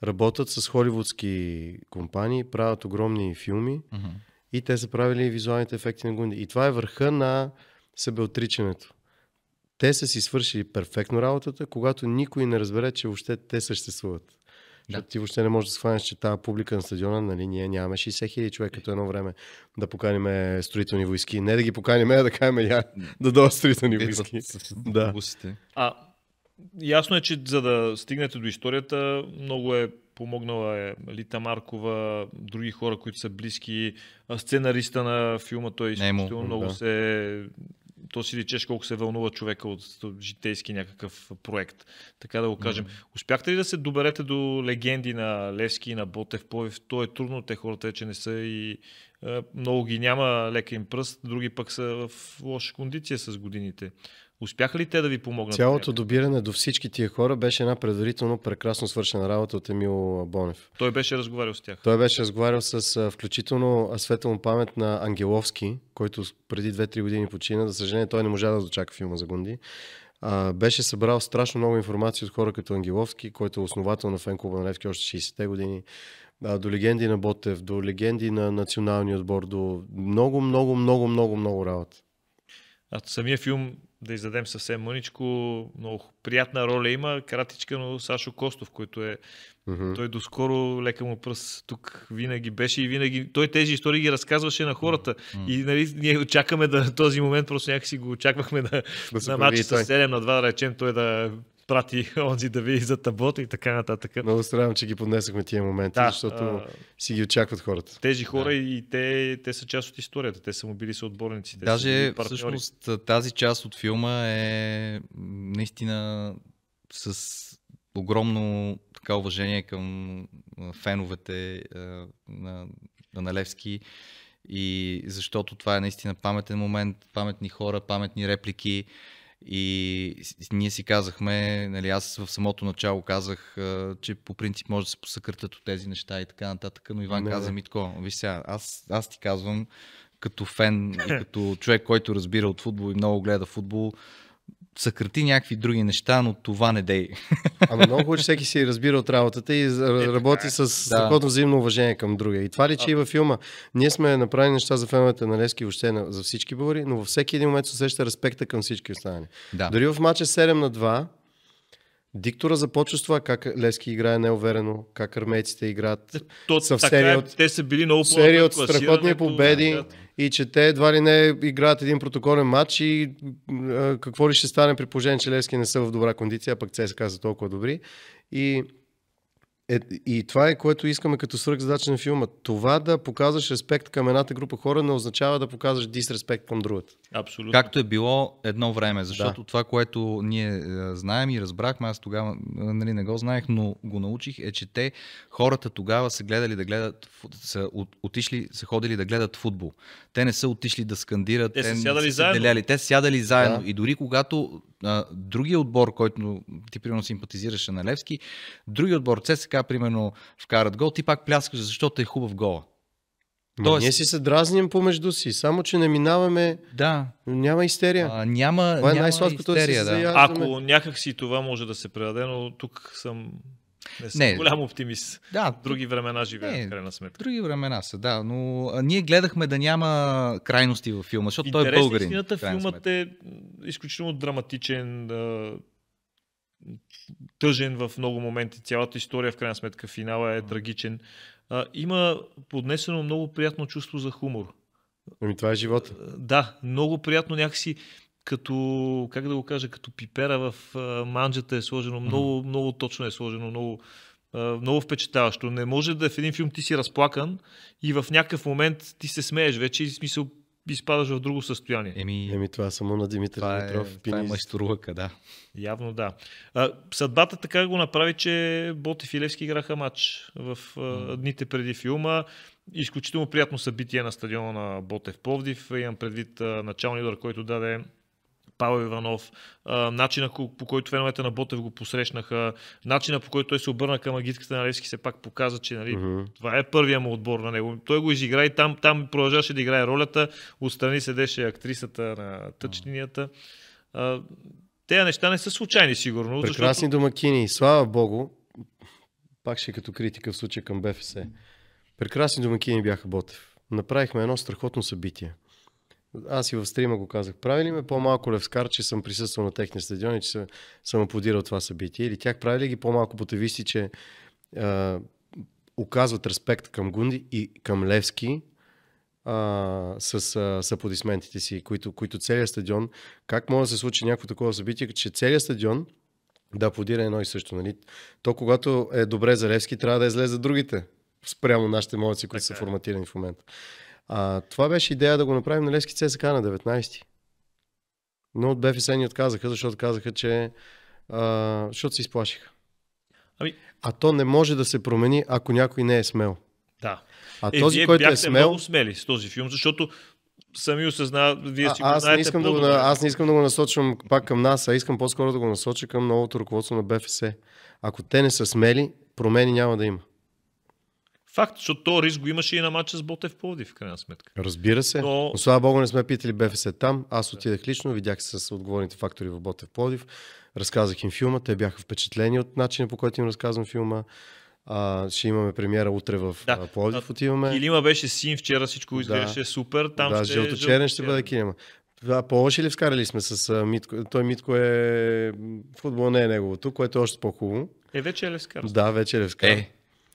работят с холивудски компании, правят огромни филми mm-hmm. и те са правили визуалните ефекти на Гунди. И това е върха на себеотричането. Те са си свършили перфектно работата, когато никой не разбере, че въобще те съществуват. Защото да. ти въобще не можеш да схванеш, че тази публика на стадиона, нали, ние нямаме 60 хиляди човека като е едно време да поканим строителни войски. Не да ги поканим, а да кажем я, да дойдат строителни е, войски. да. А, ясно е, че за да стигнете до историята, много е помогнала е Лита Маркова, други хора, които са близки, сценариста на филма, той изключително много да. се то си личеш колко се вълнува човека от житейски някакъв проект. Така да го кажем. Mm-hmm. Успяхте ли да се доберете до легенди на Левски и на Ботев Повив? То е трудно, те хората вече не са и много ги няма лека им пръст, други пък са в лоша кондиция с годините. Успяха ли те да ви помогнат? Цялото добиране до всички тия хора беше една предварително прекрасно свършена работа от Емил Бонев. Той беше разговарял с тях. Той беше разговарял с включително светъл памет на Ангеловски, който преди 2-3 години почина. За съжаление, той не можа да дочака филма за Гунди. А, беше събрал страшно много информация от хора като Ангеловски, който е основател на фен клуба на Левки още 60-те години а, до легенди на Ботев, до легенди на националния отбор, до много, много, много, много, много работа. А самия филм да издадем съвсем мъничко. Много приятна роля има, кратичка, но Сашо Костов, който е Mm-hmm. Той доскоро лека му пръст тук винаги беше и винаги той тези истории ги разказваше на хората. Mm-hmm. И нали, ние очакваме да този момент, просто някакси го очаквахме да, да на матча с 7 на 2, да речем, той да прати онзи да види за таблото и така нататък. Много странно, че ги поднесахме тия моменти, да, защото а... си ги очакват хората. Тези хора да. и те, те са част от историята, те са му били съотборници. Даже са всъщност тази част от филма е наистина с огромно така уважение към феновете на, на Левски. И защото това е наистина паметен момент, паметни хора, паметни реплики. И ние си казахме, нали, аз в самото начало казах, че по принцип може да се посъкъртат от тези неща и така нататък, но Иван не, каза, Митко, виж сега, аз, аз ти казвам, като фен и като човек, който разбира от футбол и много гледа футбол, съкрати някакви други неща, но това не дей. Ама много че всеки си е разбира от работата и е, работи е. с да. такова взаимно уважение към другия. И това ли, че а... и във филма. Ние сме направили неща за феновете на Лески въобще за всички българи, но във всеки един момент се усеща респекта към всички останали. Да. Дори в мача 7 на 2, Диктора започва с това как Лески играе неуверено, как армейците играят. То, са в серия е. от, те са били много по серия от страхотни победи да, и че те едва ли не играят един протоколен матч и а, какво ли ще стане при положение, че Лески не са в добра кондиция, а пък ЦСКА са толкова добри. И е, и това е което искаме като свръхзадача на филма. Това да показваш респект към едната група хора не означава да показваш дисреспект към другата. Абсолютно. Както е било едно време, защото да. това, което ние е, знаем и разбрахме, аз тогава нали, не го знаех, но го научих, е, че те хората тогава са гледали да гледат, са отишли, са ходили да гледат футбол. Те не са отишли да скандират, те, те са сядали са заедно. Деляли. Те са сядали заедно. Да. И дори когато а, другия отбор, който ти примерно симпатизираше на Левски, другия отбор, ЦСК, примерно вкарат гол, ти пак пляскаш, защото е хубав гола. Тоест... Ние си се дразним помежду си, само че не минаваме. Да. Няма истерия. А, няма, това е най-сладкото истерия, да. Ако някак си това може да се предаде, но тук съм не съм не, голям оптимист. Да, други времена живеем, в крайна сметка. Други времена са, да, но ние гледахме да няма крайности във филма, защото Интересна той е българин. Истината, филмът сметка. е изключително драматичен, тъжен в много моменти. Цялата история, в крайна сметка, финала е трагичен. има поднесено много приятно чувство за хумор. Ами това е живота. Да, много приятно някакси като, как да го кажа, като пипера в манджата е сложено, много, mm-hmm. много точно е сложено, много, много впечатляващо. Не може да в един филм ти си разплакан и в някакъв момент ти се смееш вече и смисъл изпадаш в друго състояние. Еми, Еми това е само на Димитър това е- Димитров. Е, това е майсторлъка, да. Явно да. А, съдбата така го направи, че Бот и Филевски играха матч в mm. дните преди филма. Изключително приятно събитие на стадиона на Ботев Пловдив. Имам предвид а, началния удар, който даде Павел Иванов, начина по който феновете на Ботев го посрещнаха, начина по който той се обърна към агитката на Левски, се пак показа, че нали, uh-huh. това е първия му отбор на него. Той го изигра и там, там продължаваше да играе ролята, отстрани седеше актрисата на тъчнинията. Те неща не са случайни, сигурно. Прекрасни защото... домакини. Слава Богу, пак ще е като критика в случая към БФС. Прекрасни домакини бяха Ботев. Направихме едно страхотно събитие аз и в стрима го казах, правили ме по-малко левскар, че съм присъствал на техния стадион и че съм, съм аплодирал това събитие. Или тях правили ги по-малко потависти, че а, оказват респект към Гунди и към Левски а, с, а, с аплодисментите си, които, които целият стадион, как може да се случи някакво такова събитие, че целият стадион да аплодира едно и също. Нали? То, когато е добре за Левски, трябва да излезе другите спрямо нашите молци, които така. са е. форматирани в момента. А, това беше идея да го направим на Левски ЦСК на 19-ти. Но от БФС ни отказаха, защото казаха, че а, защото се изплашиха. Ами... А то не може да се промени, ако някой не е смел. Да. А е, този, който е смел... много смели с този филм, защото сами осъзна, вие си а, аз не искам да го, Аз не искам да го насочвам пак към нас, а искам по-скоро да го насоча към новото ръководство на БФС. Ако те не са смели, промени няма да има. Факт, защото то риск го имаше и на матча с Ботев Поводи, в крайна сметка. Разбира се. Но... Но слава Богу, не сме питали БФС там. Аз отидах лично, видях се с отговорните фактори в Ботев Пловдив. Разказах им филма, те бяха впечатлени от начина по който им разказвам филма. А, ще имаме премиера утре в да. Пловдив. Отиваме. Килима беше син вчера, всичко изглеждаше да. супер. Там да, ще... жълто черен ще бъде Килима. Да, повече ли вскарали сме с Митко? Той Митко е... Футбол не е неговото, което е още по-хубаво. Е, вече е Левскар. Да, вече е Левскар. Е,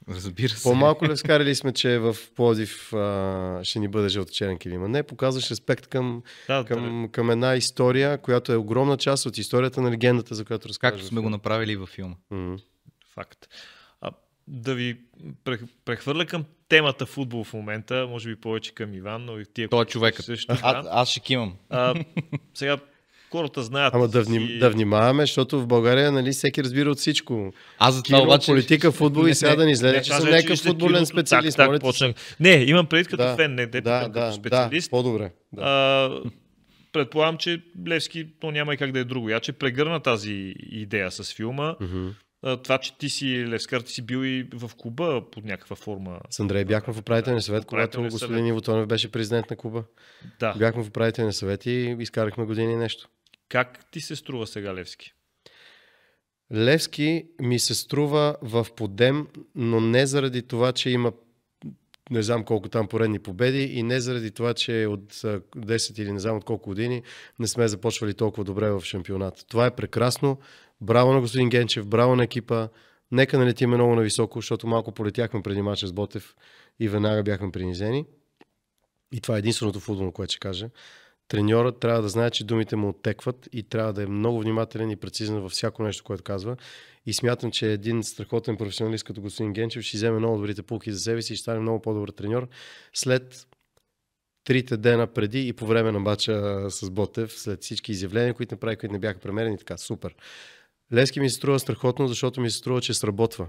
Разбира се. По-малко ли скарали сме, че в Плодив а, ще ни бъде жълт черен килима? Не, показваш респект към, да, към, да. към една история, която е огромна част от историята на легендата, за която разказваш. Както сме го направили във филма. Mm-hmm. Факт. А, да ви прехвърля към темата футбол в момента, може би повече към Иван, но и тия... Той е човекът. Също, а, аз ще кимам. А, сега хората знаят. Ама да, вним, и... да внимаваме, защото в България нали, всеки разбира от всичко. Аз за това кино, обаче... политика, футбол не, и сега да ни излезе, че съм значи, някакъв футболен специалист. Так, так, почнах. Не, имам предвид като да, фен, не те да, като да, специалист. Да, по-добре. Да. А, предполагам, че Левски, то няма и как да е друго. Я, че прегърна тази идея с филма. Mm-hmm това, че ти си левскар, ти си бил и в Куба под някаква форма. С Андрей бяхме в управителния съвет, когато господин Ивотонев беше президент на Куба. Да. Бяхме в управителния съвет и изкарахме години нещо. Как ти се струва сега Левски? Левски ми се струва в подем, но не заради това, че има не знам колко там поредни победи и не заради това, че от 10 или не знам от колко години не сме започвали толкова добре в шампионат. Това е прекрасно. Браво на господин Генчев, браво на екипа. Нека налетиме много на високо, защото малко полетяхме преди мача с Ботев и веднага бяхме принизени. И това е единственото футболно, което ще кажа треньорът трябва да знае, че думите му оттекват и трябва да е много внимателен и прецизен във всяко нещо, което казва. И смятам, че един страхотен професионалист като господин Генчев ще вземе много добрите пулки за себе си и ще стане много по-добър треньор след трите дена преди и по време на бача с Ботев, след всички изявления, които направи, които не бяха премерени, така, супер. Лески ми се струва страхотно, защото ми се струва, че сработва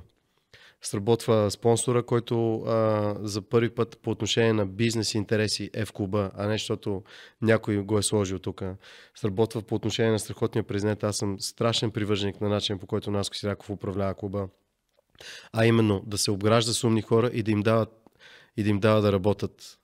сработва спонсора, който а, за първи път по отношение на бизнес интереси е в клуба, а не защото някой го е сложил тук. Сработва по отношение на страхотния президент. Аз съм страшен привърженик на начин, по който Наско Сираков управлява клуба. А именно да се обгражда с умни хора и да им дават, и да, им дават да работят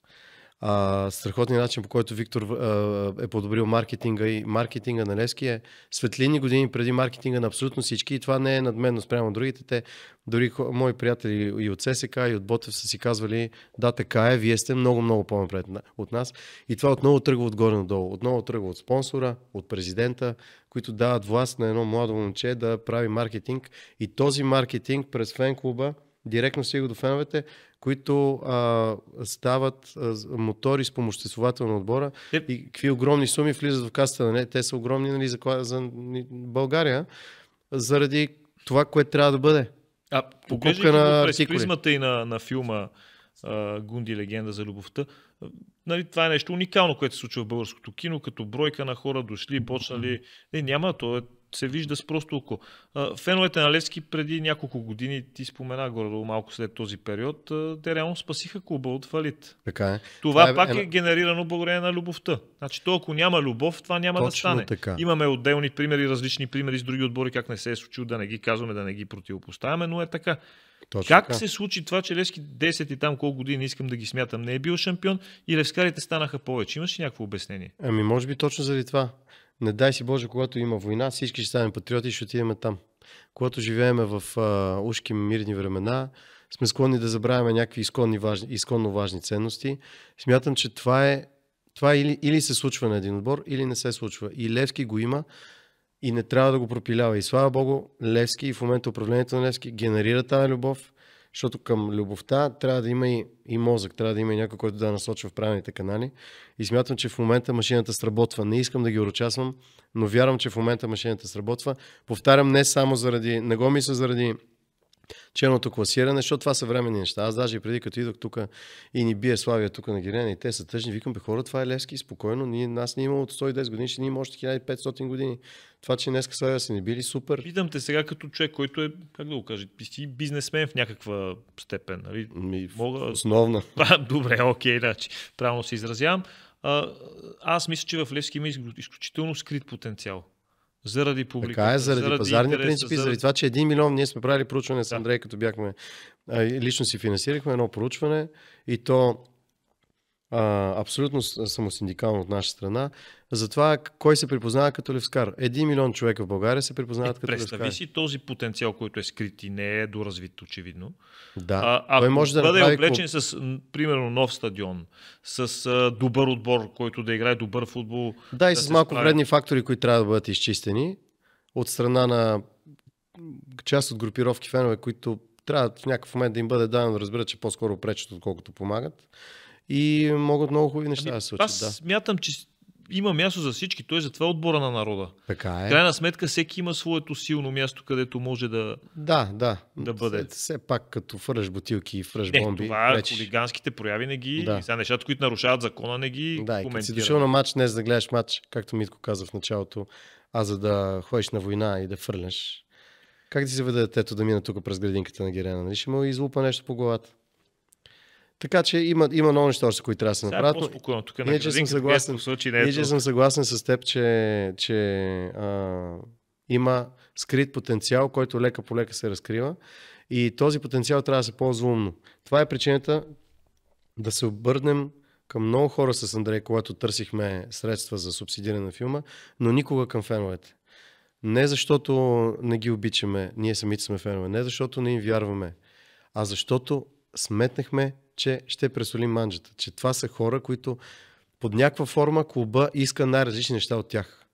а, страхотният начин, по който Виктор а, е подобрил маркетинга и маркетинга на Левски е светлини години преди маркетинга на абсолютно всички и това не е надменно спрямо другите. Те, дори мои приятели и от ССК и от Ботев са си казвали, да, така е, вие сте много-много по-напред от нас. И това отново тръгва отгоре надолу. Отново тръгва от спонсора, от президента, които дават власт на едно младо момче да прави маркетинг. И този маркетинг през фен клуба, директно стига до феновете, които а, стават а, мотори с помоществовател на отбора yep. и какви огромни суми влизат в каста на нали? не. Те са огромни нали, за, за България заради това, което трябва да бъде. А, покупка на през призмата и на, на филма а, Гунди легенда за любовта. Нали, това е нещо уникално, което се случва в българското кино, като бройка на хора дошли, почнали. Не, няма, то е се вижда с просто око. Феновете на Левски преди няколко години, ти спомена горе малко след този период, те реално спасиха клуба от фалит. Така е. Това, това е, пак е, е генерирано благодарение на любовта. Значи то, ако няма любов, това няма Точно да стане. Така. Имаме отделни примери, различни примери с други отбори, как не се е случило, да не ги казваме, да не ги противопоставяме, но е така. Точно как така. се случи това, че Левски 10 и там колко години искам да ги смятам, не е бил шампион и левскарите станаха повече? Имаш ли някакво обяснение? Ами, може би точно заради това не дай си Боже, когато има война, всички ще станем патриоти и ще отидем там. Когато живееме в а, ушки мирни времена, сме склонни да забравяме някакви изконни важни, изконно важни ценности. Смятам, че това е, това е или, или се случва на един отбор, или не се случва. И Левски го има и не трябва да го пропилява. И слава Богу, Левски и в момента управлението на Левски генерира тази любов, защото към любовта трябва да има и, и мозък, трябва да има и някой, който да насочва в правилните канали. И смятам, че в момента машината сработва. Не искам да ги урочасвам, но вярвам, че в момента машината сработва. Повтарям, не само заради, не го мисля заради челното класиране, защото това са временни неща. Аз даже и преди като идох тук и ни бие Славия тук на Гирена и те са тъжни, викам, бе хора, това е Левски, спокойно, ние, нас не е има от 110 години, ще ни има още 1500 години. Това, че днес Славия са ни били супер. Питам те сега като човек, който е, как да го кажа, си бизнесмен в някаква степен. Нали? Ми, Мога... Основна. добре, окей, значи, правилно се изразявам. А, аз мисля, че в Левски има изключително скрит потенциал. Заради публиката. Така е, заради, заради пазарни принципи, заради... заради това, че един милион, ние сме правили проучване с Андрей, да. като бяхме, лично си финансирахме едно проучване и то а, абсолютно самосиндикално от наша страна, за това кой се припознава като левскар. Един милион човека в България се припознават е, като представи левскар. Представи си този потенциал, който е скрит и не е доразвит, очевидно. Да. А, ако той може да бъде облечен клуб... с, примерно, нов стадион, с а, добър отбор, който да играе добър футбол. Да, да и с малко справи... вредни фактори, които трябва да бъдат изчистени от страна на част от групировки фенове, които трябва в някакъв момент да им бъде дадено да разберат, че по-скоро пречат, отколкото помагат и могат много хубави неща ами, да се случат. Аз да. смятам, че има място за всички. Той е затова е отбора на народа. Така е. Крайна сметка всеки има своето силно място, където може да, да, да. да бъде. Все, все пак като фръж бутилки и фръж не, бомби. Това вече... хулиганските прояви не ги. Да. Сега нещата, които нарушават закона, не ги. Да, и си дошъл на матч, за да гледаш матч, както Митко каза в началото, а за да ходиш на война и да фърляш. Как ти се веде детето да мина тук през градинката на Герена? Нали ще му излупа нещо по главата? Така че има, има много неща, които трябва да се е направят. Сега по-спокойно, тук е на съм съгласен, случай, не е съм съгласен с теб, че, че а, има скрит потенциал, който лека по лека се разкрива. И този потенциал трябва да се ползва умно. Това е причината да се обърнем към много хора с Андрей, когато търсихме средства за субсидиране на филма, но никога към феновете. Не защото не ги обичаме, ние самите сме фенове, не защото не им вярваме, а защото сметнахме че ще пресолим манджата. Че това са хора, които под някаква форма клуба иска най-различни неща от тях.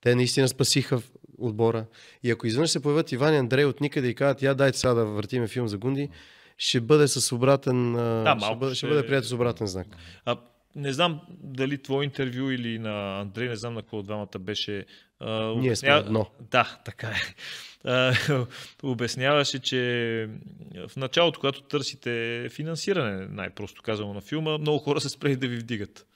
Те наистина спасиха отбора. И ако изведнъж се появят Иван и Андрей от никъде и кажат, я дайте сега да въртиме филм за Гунди, ще бъде с обратен, да, ще, бъде, ще... ще бъде прият с обратен знак. А, не знам дали твое интервю или на Андрей, не знам на кого двамата беше. А, Ние сме едно. Да, така е. обясняваше, че в началото, когато търсите финансиране, най-просто казано на филма, много хора се спрели да ви вдигат.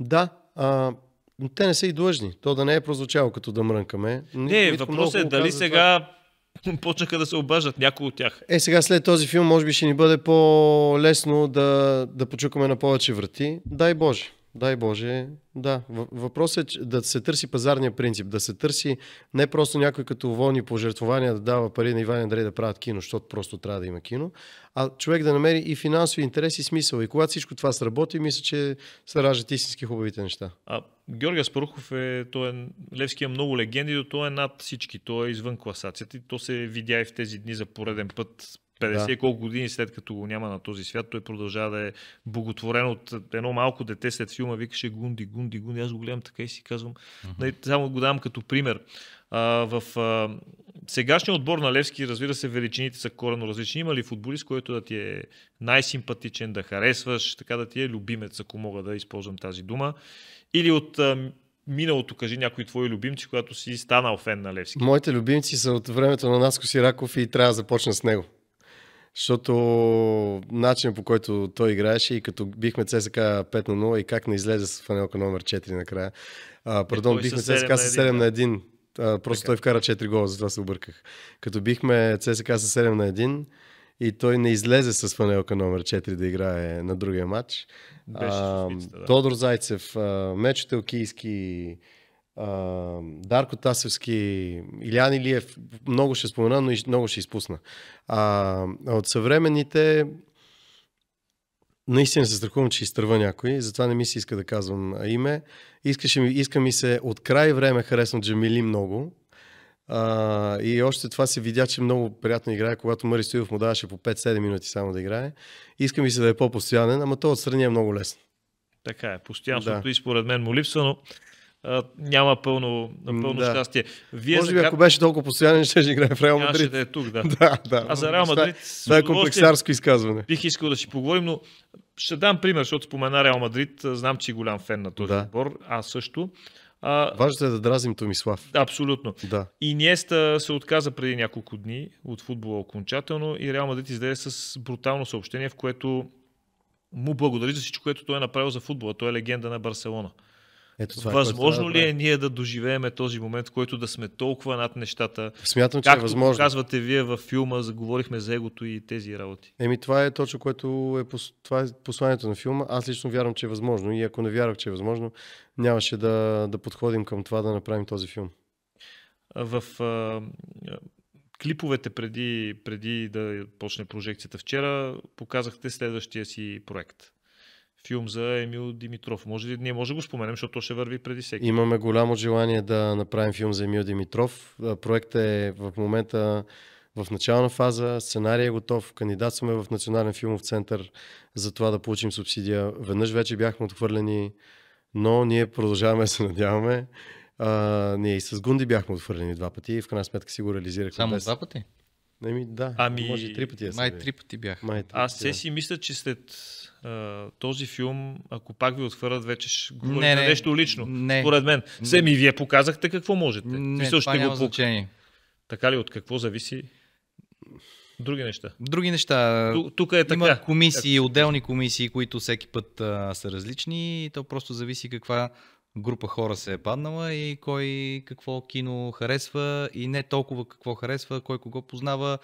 Да, а, но те не са и длъжни. То да не е прозвучало като да мрънкаме. Не, въпросът е дали сега почнаха да се обаждат някои от тях. Е, сега след този филм, може би ще ни бъде по-лесно да, да почукаме на повече врати. Дай Боже. Дай Боже, да. Въпросът е да се търси пазарния принцип, да се търси не просто някой като волни пожертвования да дава пари на Иван Андрей да правят кино, защото просто трябва да има кино, а човек да намери и финансови интерес и смисъл. И когато всичко това сработи, мисля, че се раждат истински хубавите неща. А Георгия Спарухов е, той е, Левски е много легенди, но той е над всички, той е извън класацията и то се видя и в тези дни за пореден път 50 да. и колко години след като го няма на този свят, той продължава да е боготворен от едно малко дете след филма, викаше Гунди, Гунди, Гунди. Аз го гледам така и си казвам, Uh-huh. Най- нали, само го давам като пример. А, в а, сегашния отбор на Левски, разбира се, величините са корено различни. Има ли футболист, който да ти е най-симпатичен, да харесваш, така да ти е любимец, ако мога да използвам тази дума? Или от а, миналото, кажи някои твои любимци, когато си станал фен на Левски? Моите любимци са от времето на Наско Сираков и трябва да започна с него. Защото начинът по който той играеше и като бихме ЦСК 5 на 0 и как не излезе с фанелка номер 4 накрая. А, пардон, е, бихме ЦСКА с 7 на 1. А, просто така. той вкара 4 гола, затова се обърках. Като бихме ЦСКА с 7 на 1 и той не излезе с фанелка номер 4 да играе на другия матч. Беше а, да. Тодор Зайцев, Мечо Телкийски, Дарко Тасевски, Илян Илиев, много ще спомена, но и много ще изпусна. А, от съвременните наистина се страхувам, че изтърва някой, затова не ми се иска да казвам име. Искаше ми, иска ми се от край време харесвам Джамили много. А, и още това се видя, че много приятно играе, когато Мари Стоилов му даваше по 5-7 минути само да играе. Иска ми се да е по-постоянен, ама то отстрани е много лесно. Така е, постоянството да. и според мен му липсва, но а, няма пълно, пълно да. щастие. Вие Може би, ако беше толкова постоянен, ще играе в Реал Мадрид. Ще е тук, да. да, да. А за Реал е Мадрид... Това е комплексарско изказване. Бих искал да си поговорим, но ще дам пример, защото спомена Реал Мадрид. Знам, че е голям фен на този да. отбор. Аз също. А... Важно е да дразим Томислав. Абсолютно. Да. И Ниеста се отказа преди няколко дни от футбола окончателно и Реал Мадрид издаде с брутално съобщение, в което му благодари за всичко, което той е направил за футбола. Той е легенда на Барселона. Ето това е, Възможно ли е ние да доживееме този момент, в който да сме толкова над нещата? Смятам, че е както е възможно. казвате вие във филма, заговорихме за егото и тези работи. Еми това е точно, което е, пос... това е посланието на филма. Аз лично вярвам, че е възможно и ако не вярвах, че е възможно, нямаше да, да подходим към това да направим този филм. В а, клиповете преди, преди да почне прожекцията вчера, показахте следващия си проект филм за Емил Димитров. Може ли, ние може да го споменем, защото то ще върви преди всеки. Имаме голямо желание да направим филм за Емил Димитров. Проектът е в момента в начална фаза, сценария е готов, кандидатстваме в Национален филмов център за това да получим субсидия. Веднъж вече бяхме отхвърлени, но ние продължаваме да се надяваме. А, ние и с Гунди бяхме отхвърлени два пъти и в крайна сметка си го реализирахме. Само без... два пъти? Ами да, ами, може три пъти. Май три пъти бях. Май, три Аз се си мисля, че след а, този филм, ако пак ви отхвърлят, вече ще говорим не, не, на нещо лично. Не, според мен. Се ми вие показахте какво можете. Не, Мисъл, това ще няма го значение. Така ли, от какво зависи? Други неща. Други неща. Тук, тук е така. Има комисии, отделни комисии, които всеки път а, са различни и то просто зависи каква група хора се е паднала и кой какво кино харесва и не толкова какво харесва, кой кого познава,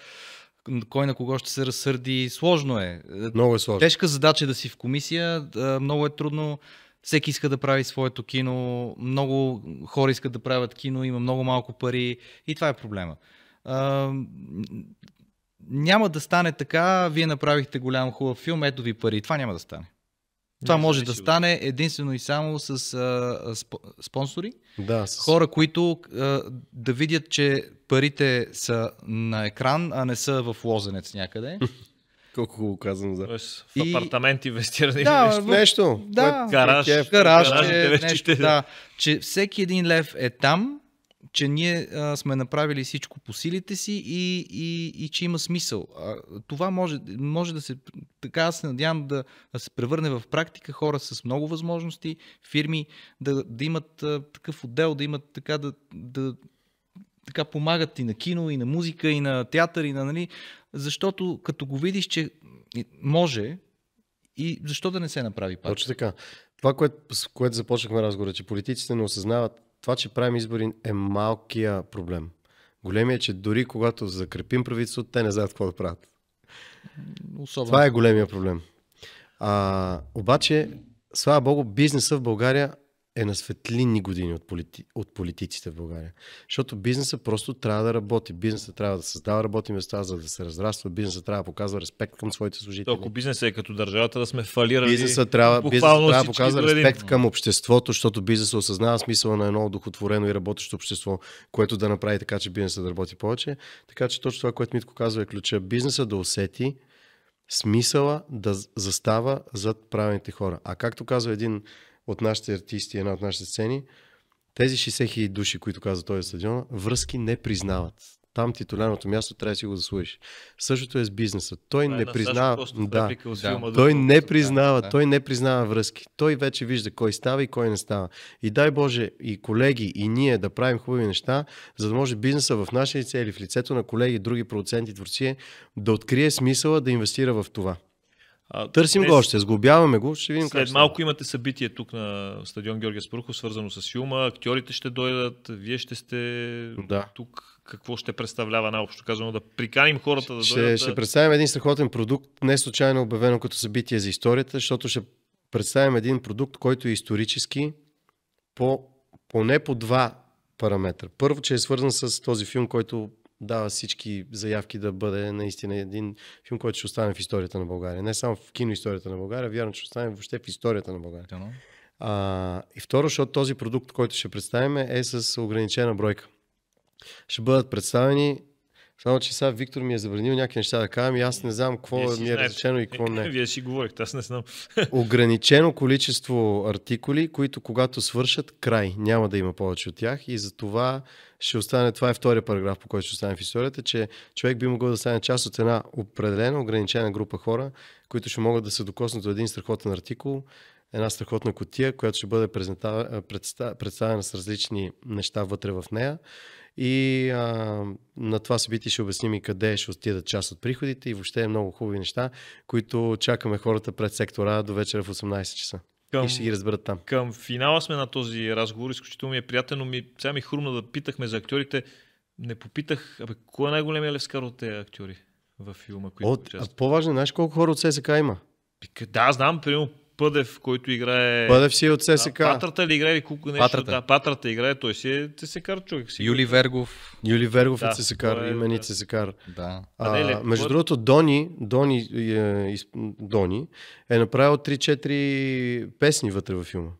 кой на кого ще се разсърди. Сложно е. Много е сложно. Тежка задача е да си в комисия, много е трудно. Всеки иска да прави своето кино, много хора искат да правят кино, има много малко пари и това е проблема. няма да стане така, вие направихте голям хубав филм, ето ви пари. Това няма да стане. Това не, може да стане единствено и само с а, сп, спонсори. Да, с... Хора, които а, да видят, че парите са на екран, а не са в лозенец някъде. Колко го казвам за. Тоест, в апартамент инвестирани да, нещо. нещо. Да, гараж, гараж, гараж, гараж, гараж, гараж, гараж, Че всеки един лев е там, че ние а, сме направили всичко по силите си и, и, и че има смисъл. А, това може, може да се, така аз се надявам да, да се превърне в практика хора с много възможности, фирми да, да имат а, такъв отдел, да имат така да, да така помагат и на кино, и на музика, и на театър, и на нали, защото като го видиш, че може и защо да не се направи пак? Точно така. Това, което, с което започнахме разговора, че политиците не осъзнават това, че правим избори е малкия проблем. Големия е, че дори когато закрепим правителството, те не знаят какво да правят. Особено. Това е големия проблем. А, обаче, слава богу, бизнеса в България е на светлинни години от, полити, от политиците в България. Защото бизнеса просто трябва да работи. Бизнесът трябва да създава работни места, за да се разраства. Бизнесът трябва да показва респект към своите служители. Ако бизнесът е като държавата да сме фалирали. Бизнесът трябва, бизнесът трябва да показва респект към обществото, защото бизнесът осъзнава смисъла на едно дохотворено и работещо общество, което да направи така, че бизнесът да работи повече. Така че точно това, което Митко казва е ключа. Бизнесът да усети, смисъла да застава зад правените хора. А както казва един от нашите артисти, една от нашите сцени, тези 60 хиляди души, които казват, той стадион, връзки не признават. Там титулярното място трябва да си го заслужиш. Същото е с бизнеса. Той е не признава. Да, да. Той не признава, да, той не признава връзки. Той вече вижда кой става и кой не става. И дай Боже, и колеги, и ние да правим хубави неща, за да може бизнеса в наше лице или в лицето на колеги, други продуценти, творци, да открие смисъла да инвестира в това. А, Търсим днес, го още, сглобяваме го, ще видим След как малко става. имате събитие тук на стадион Георгия Спрухов, свързано с филма, актьорите ще дойдат, вие ще сте да. тук. Какво ще представлява най-общо казано, да приканим хората да ще, дойдат? Ще представим един страхотен продукт, не случайно обявено като събитие за историята, защото ще представим един продукт, който е исторически по, поне по два параметра. Първо, че е свързан с този филм, който дава всички заявки да бъде наистина един филм, който ще остане в историята на България. Не само в киноисторията на България, вярно, че остане въобще в историята на България. Да, а, и второ, защото този продукт, който ще представим е с ограничена бройка. Ще бъдат представени само, че сега Виктор ми е забранил някакви неща да кажа, и ами аз не знам какво ми е разрешено и какво не. Вие си говорихте, аз не знам. Ограничено количество артикули, които когато свършат, край. Няма да има повече от тях и за това ще остане, това е втория параграф, по който ще остане в историята, че човек би могъл да стане част от една определена, ограничена група хора, които ще могат да се докоснат до един страхотен артикул, една страхотна котия, която ще бъде представена с различни неща вътре в нея. И а, на това събитие ще обясним и къде ще отидат част от приходите и въобще е много хубави неща, които чакаме хората пред сектора до вечера в 18 часа към, и ще ги разберат там. Към финала сме на този разговор. Изключително ми е приятен, но ми, сега ми е хрумна да питахме за актьорите. Не попитах, абе, кой е най-големия левскар от тези актьори в филма, които от, а по-важно, знаеш колко хора от ССК има? Да, знам, примерно Пъдев, който играе... Пъдев си е от ССК. Патрата ли играе колко нещо? Патрата. Да, Патрата играе, той си е ССК човек. Си Юли Вергов. Юли Вергов е да, е ССК, имени да. Да. А, а, между път... другото, Дони, Дони, е, Дони е направил 3-4 песни вътре във филма.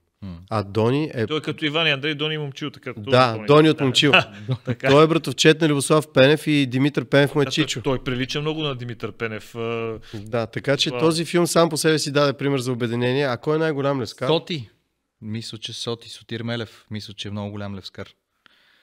А Дони е... Той е като Иван и Андрей, Дони и Момчил. Така, да, Дони, Дони от Момчил. той е братовчет на Любослав Пенев и Димитър Пенев му е да, чичо. Той, той прилича много на Димитър Пенев. Да, така че това... този филм сам по себе си даде пример за обединение. А кой е най-голям левскар? Соти. Мисля, че Соти Сотир Мелев. Мисля, че е много голям левскар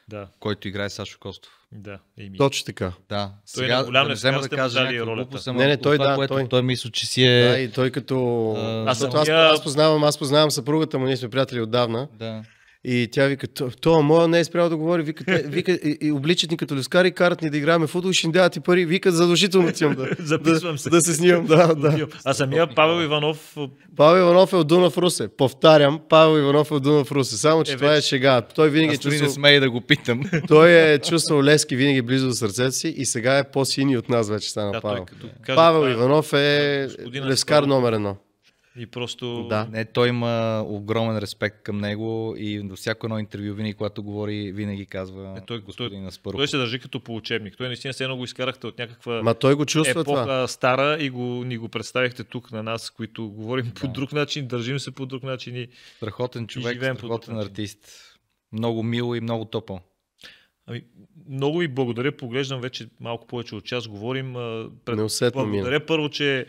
да. който играе Сашо Костов. Да, еми. Точно така. Да. Сега, той на голям да взема да каже ролята. Глупо, Не, не, той това, да, което той. той мисля, че си е... Да, и той като... А, аз, аз, аз, познавам, аз познавам съпругата му, ние сме приятели отдавна. Да. И тя вика, то моя не е спрял да говори, вика, вика и, и обличат ни като люскари, карат ни да играем футбол, ще ни дават и пари, вика задължително ти да, Записвам да, се. да се снимам. Да, да. А самия Павел Иванов... Павел Иванов е от Дунав Русе. Повтарям, Павел Иванов е от Дунав Русе. Само, че е, това е шега. Той винаги е Аз е чувствал... не смей да го питам. Той е чувствал Лески винаги близо до сърцето си и сега е по-сини от нас вече стана да, Павел. Той, като... Павел е- Иванов е лескар номер едно. И просто... Да, не, той има огромен респект към него и до всяко едно интервю, винаги когато говори, винаги казва е, той, господин Той, той се държи като по учебник. Той наистина се едно го изкарахте от някаква Ма той го чувства епоха това. стара и го, ни го представихте тук на нас, които говорим да. по друг начин, държим се по друг начин и Страхотен човек, и страхотен артист. Много мило и много топъл. Ами, много ви благодаря. Поглеждам вече малко повече от час. Говорим. Пред... Неусетно е. благодаря мина. първо, че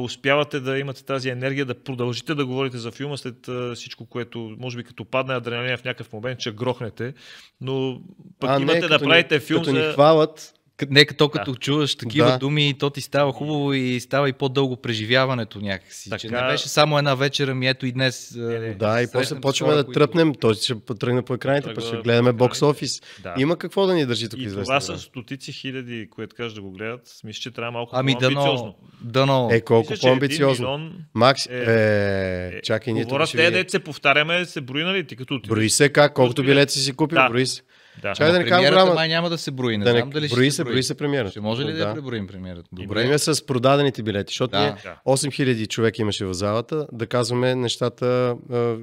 успявате да имате тази енергия, да продължите да говорите за филма след всичко, което, може би като падне адреналина в някакъв момент, че грохнете. Но пък а, имате не, да правите филм като за... ни хвалят, Нека то като да. чуваш такива да. думи, то ти става хубаво и става и по-дълго преживяването някакси. Така... Че не беше само една вечера, ми ето и днес. Е, Да, и после почваме да които... тръпнем, той ще тръгне по екраните, пък ще гледаме бокс офис. Да. Има какво да ни държи тук известно. Това са стотици хиляди, които кажеш да го гледат. Мисля, че трябва малко ами, по-амбициозно. Дано. Е, колко Мисля, по-амбициозно. Макс, е, е, е, чакай, ние Говоря те, се повтаряме, се брои, нали? Ти като Брои се как, колкото билет си си купил, брои се. Да. Чай да не голяма... май няма да се брои. Не да не... знам дали брои ще се, брои. брои се премиера. Ще може ли да, да преброим премиерата? Добре. Броим с продадените билети, защото да. 8000 човека имаше в залата, да казваме нещата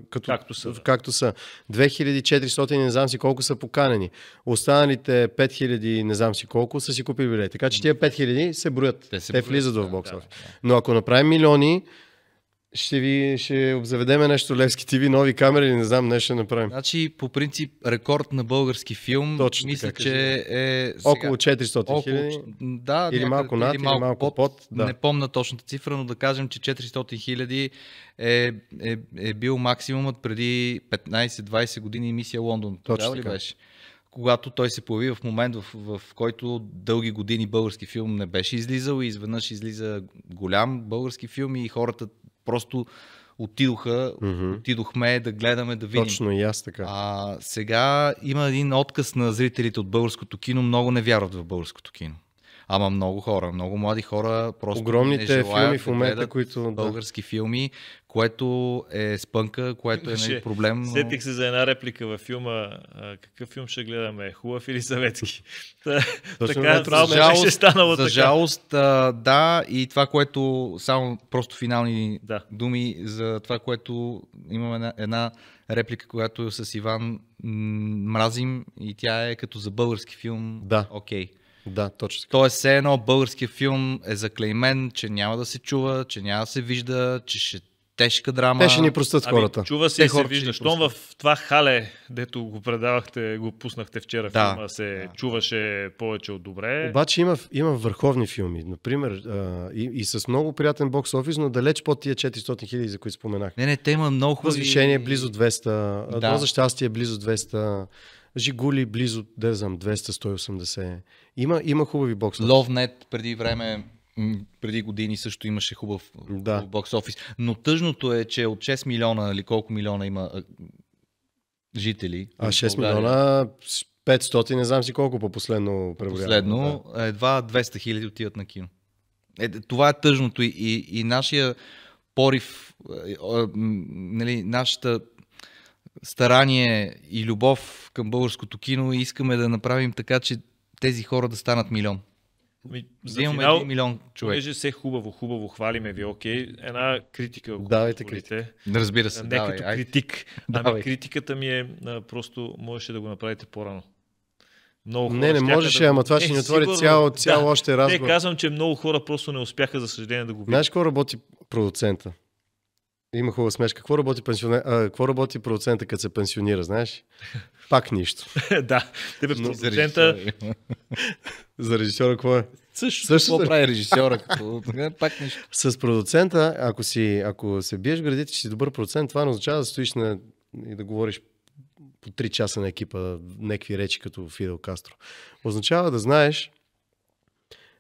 като, както, са, да. както са. 2400 не знам си колко са поканени. Останалите 5000 не знам си колко са си купили билети. Така че тия 5000 се броят. Те, се те влизат да, в бокса. да, да. Но ако направим милиони, ще ви ще обзаведеме нещо Левски ТВ, нови камери, не знам, не ще направим. Значи, по принцип, рекорд на български филм, Точно, мисля, така, че е... Сега, около 400 хиляди. Да, или някъде, малко над, или малко, или малко под. под да. Не помна точната цифра, но да кажем, че 400 хиляди е, е, е бил максимумът преди 15-20 години мисия Лондон. Точно ли беше? когато той се появи в момент, в, в който дълги години български филм не беше излизал и изведнъж излиза голям български филм и хората Просто отидоха, mm-hmm. отидохме да гледаме, да видим. Точно и аз така. А, сега има един отказ на зрителите от българското кино, много не вярват в българското кино. Ама много хора, много млади хора просто Огромните не желаят филми в момента, които... български да. български филми което е спънка, което е не нали, проблем. Но... Сетих се за една реплика във филма. А, какъв филм ще гледаме? Хубав или съветски? така, това за жалост, ще станало за така. жалост, а, да, и това, което, само просто финални да. думи за това, което имаме една, една реплика, която с Иван мразим и тя е като за български филм. Да. Окей. Okay. Да, точно така. Тоест, все едно българския филм е заклеймен, че няма да се чува, че няма да се вижда, че ще тежка драма. Те ще ни простат ами, хората. Чува се и се вижда. Щом в това хале, дето го предавахте, го пуснахте вчера, да, филма се да. чуваше повече от добре. Обаче има, има върховни филми. Например, а, и, и, с много приятен бокс офис, но далеч под тия 400 хиляди, за които споменах. Не, не, те има много хубави... Възвишение е близо 200, да. за щастие е близо 200. Жигули близо, да знам, 200-180. Има, има хубави бокс. Ловнет преди време преди години също имаше хубав, да. бокс офис. Но тъжното е, че от 6 милиона или нали, колко милиона има жители. А 6 България, милиона 500, не знам си колко по последно преброяване. Последно, да. едва 200 хиляди отиват на кино. Е, това е тъжното и, и, нашия порив, е, нали, нашата старание и любов към българското кино и искаме да направим така, че тези хора да станат милион. Ми, за Имаме финал, милион човек. Понеже се хубаво, хубаво хвалиме ви, окей. Okay. Една критика, ако Давайте критика. Разбира се, Не давай, като критик. Ами давай. критиката ми е, просто можеше да го направите по-рано. Много хора не, не можеше, да... ама това е, ще ни отвори цяло, цяло да, още разговор. Не, казвам, че много хора просто не успяха, за съжаление, да го видят. Знаеш какво работи продуцента? Има хубава смешка. Какво работи, пенсионер... а, какво работи продуцента, като се пенсионира, знаеш? Пак нищо. да. Тебе Но... продуцента... За режисьора какво е? Също, Също какво прави режисьора? Като... Пак нищо. С продуцента, ако, си, ако се биеш градите, че си добър продуцент, това не означава да стоиш на... и да говориш по 3 часа на екипа някакви речи като Фидел Кастро. Означава да знаеш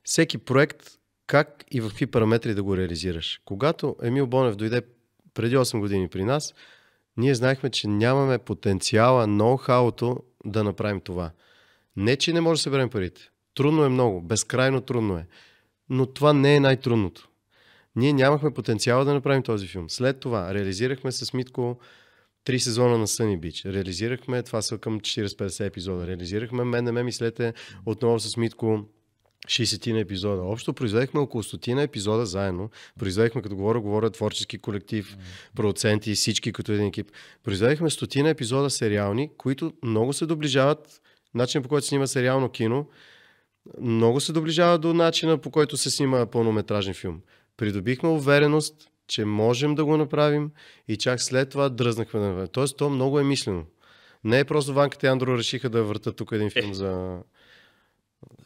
всеки проект как и в какви параметри да го реализираш. Когато Емил Бонев дойде преди 8 години при нас, ние знаехме, че нямаме потенциала, ноу-хауто да направим това. Не, че не може да съберем парите. Трудно е много, безкрайно трудно е. Но това не е най-трудното. Ние нямахме потенциала да направим този филм. След това реализирахме с Митко три сезона на Съни Бич. Реализирахме, това са към 40-50 епизода. Реализирахме Мен не ме мислете отново с Митко 60 на епизода. Общо произведехме около 100 на епизода заедно. Произведехме, като говоря, говоря творчески колектив, продуценти, всички като един екип. Произведехме 100 на епизода сериални, които много се доближават начинът по който снима сериално кино, много се доближава до начина по който се снима пълнометражен филм. Придобихме увереност, че можем да го направим и чак след това дръзнахме да. Тоест, то много е мислено. Не е просто Ванката и Андро решиха да въртат тук един филм е. за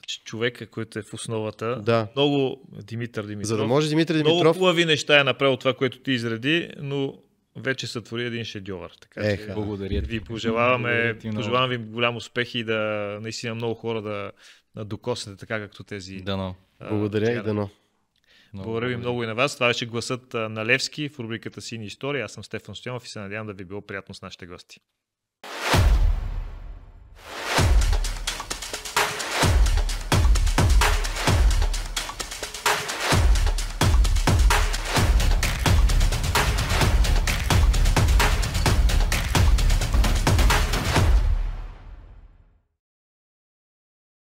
човека, който е в основата. Да. Много Димитър Димитров. За да може Димитър Димитров. Много хубави неща е направил това, което ти изреди, но вече сътвори един шедьовър. Така Еха. че благодаря ви. Пожелаваме, благодаря ти пожелавам ви голям успех и да наистина много хора да, да докоснете така, както тези. Дано. Благодаря а, и дано. Много Благодаря ви много и на вас. Това беше гласът на Левски в рубриката Сини история. Аз съм Стефан Стоянов и се надявам да ви е било приятно с нашите гости.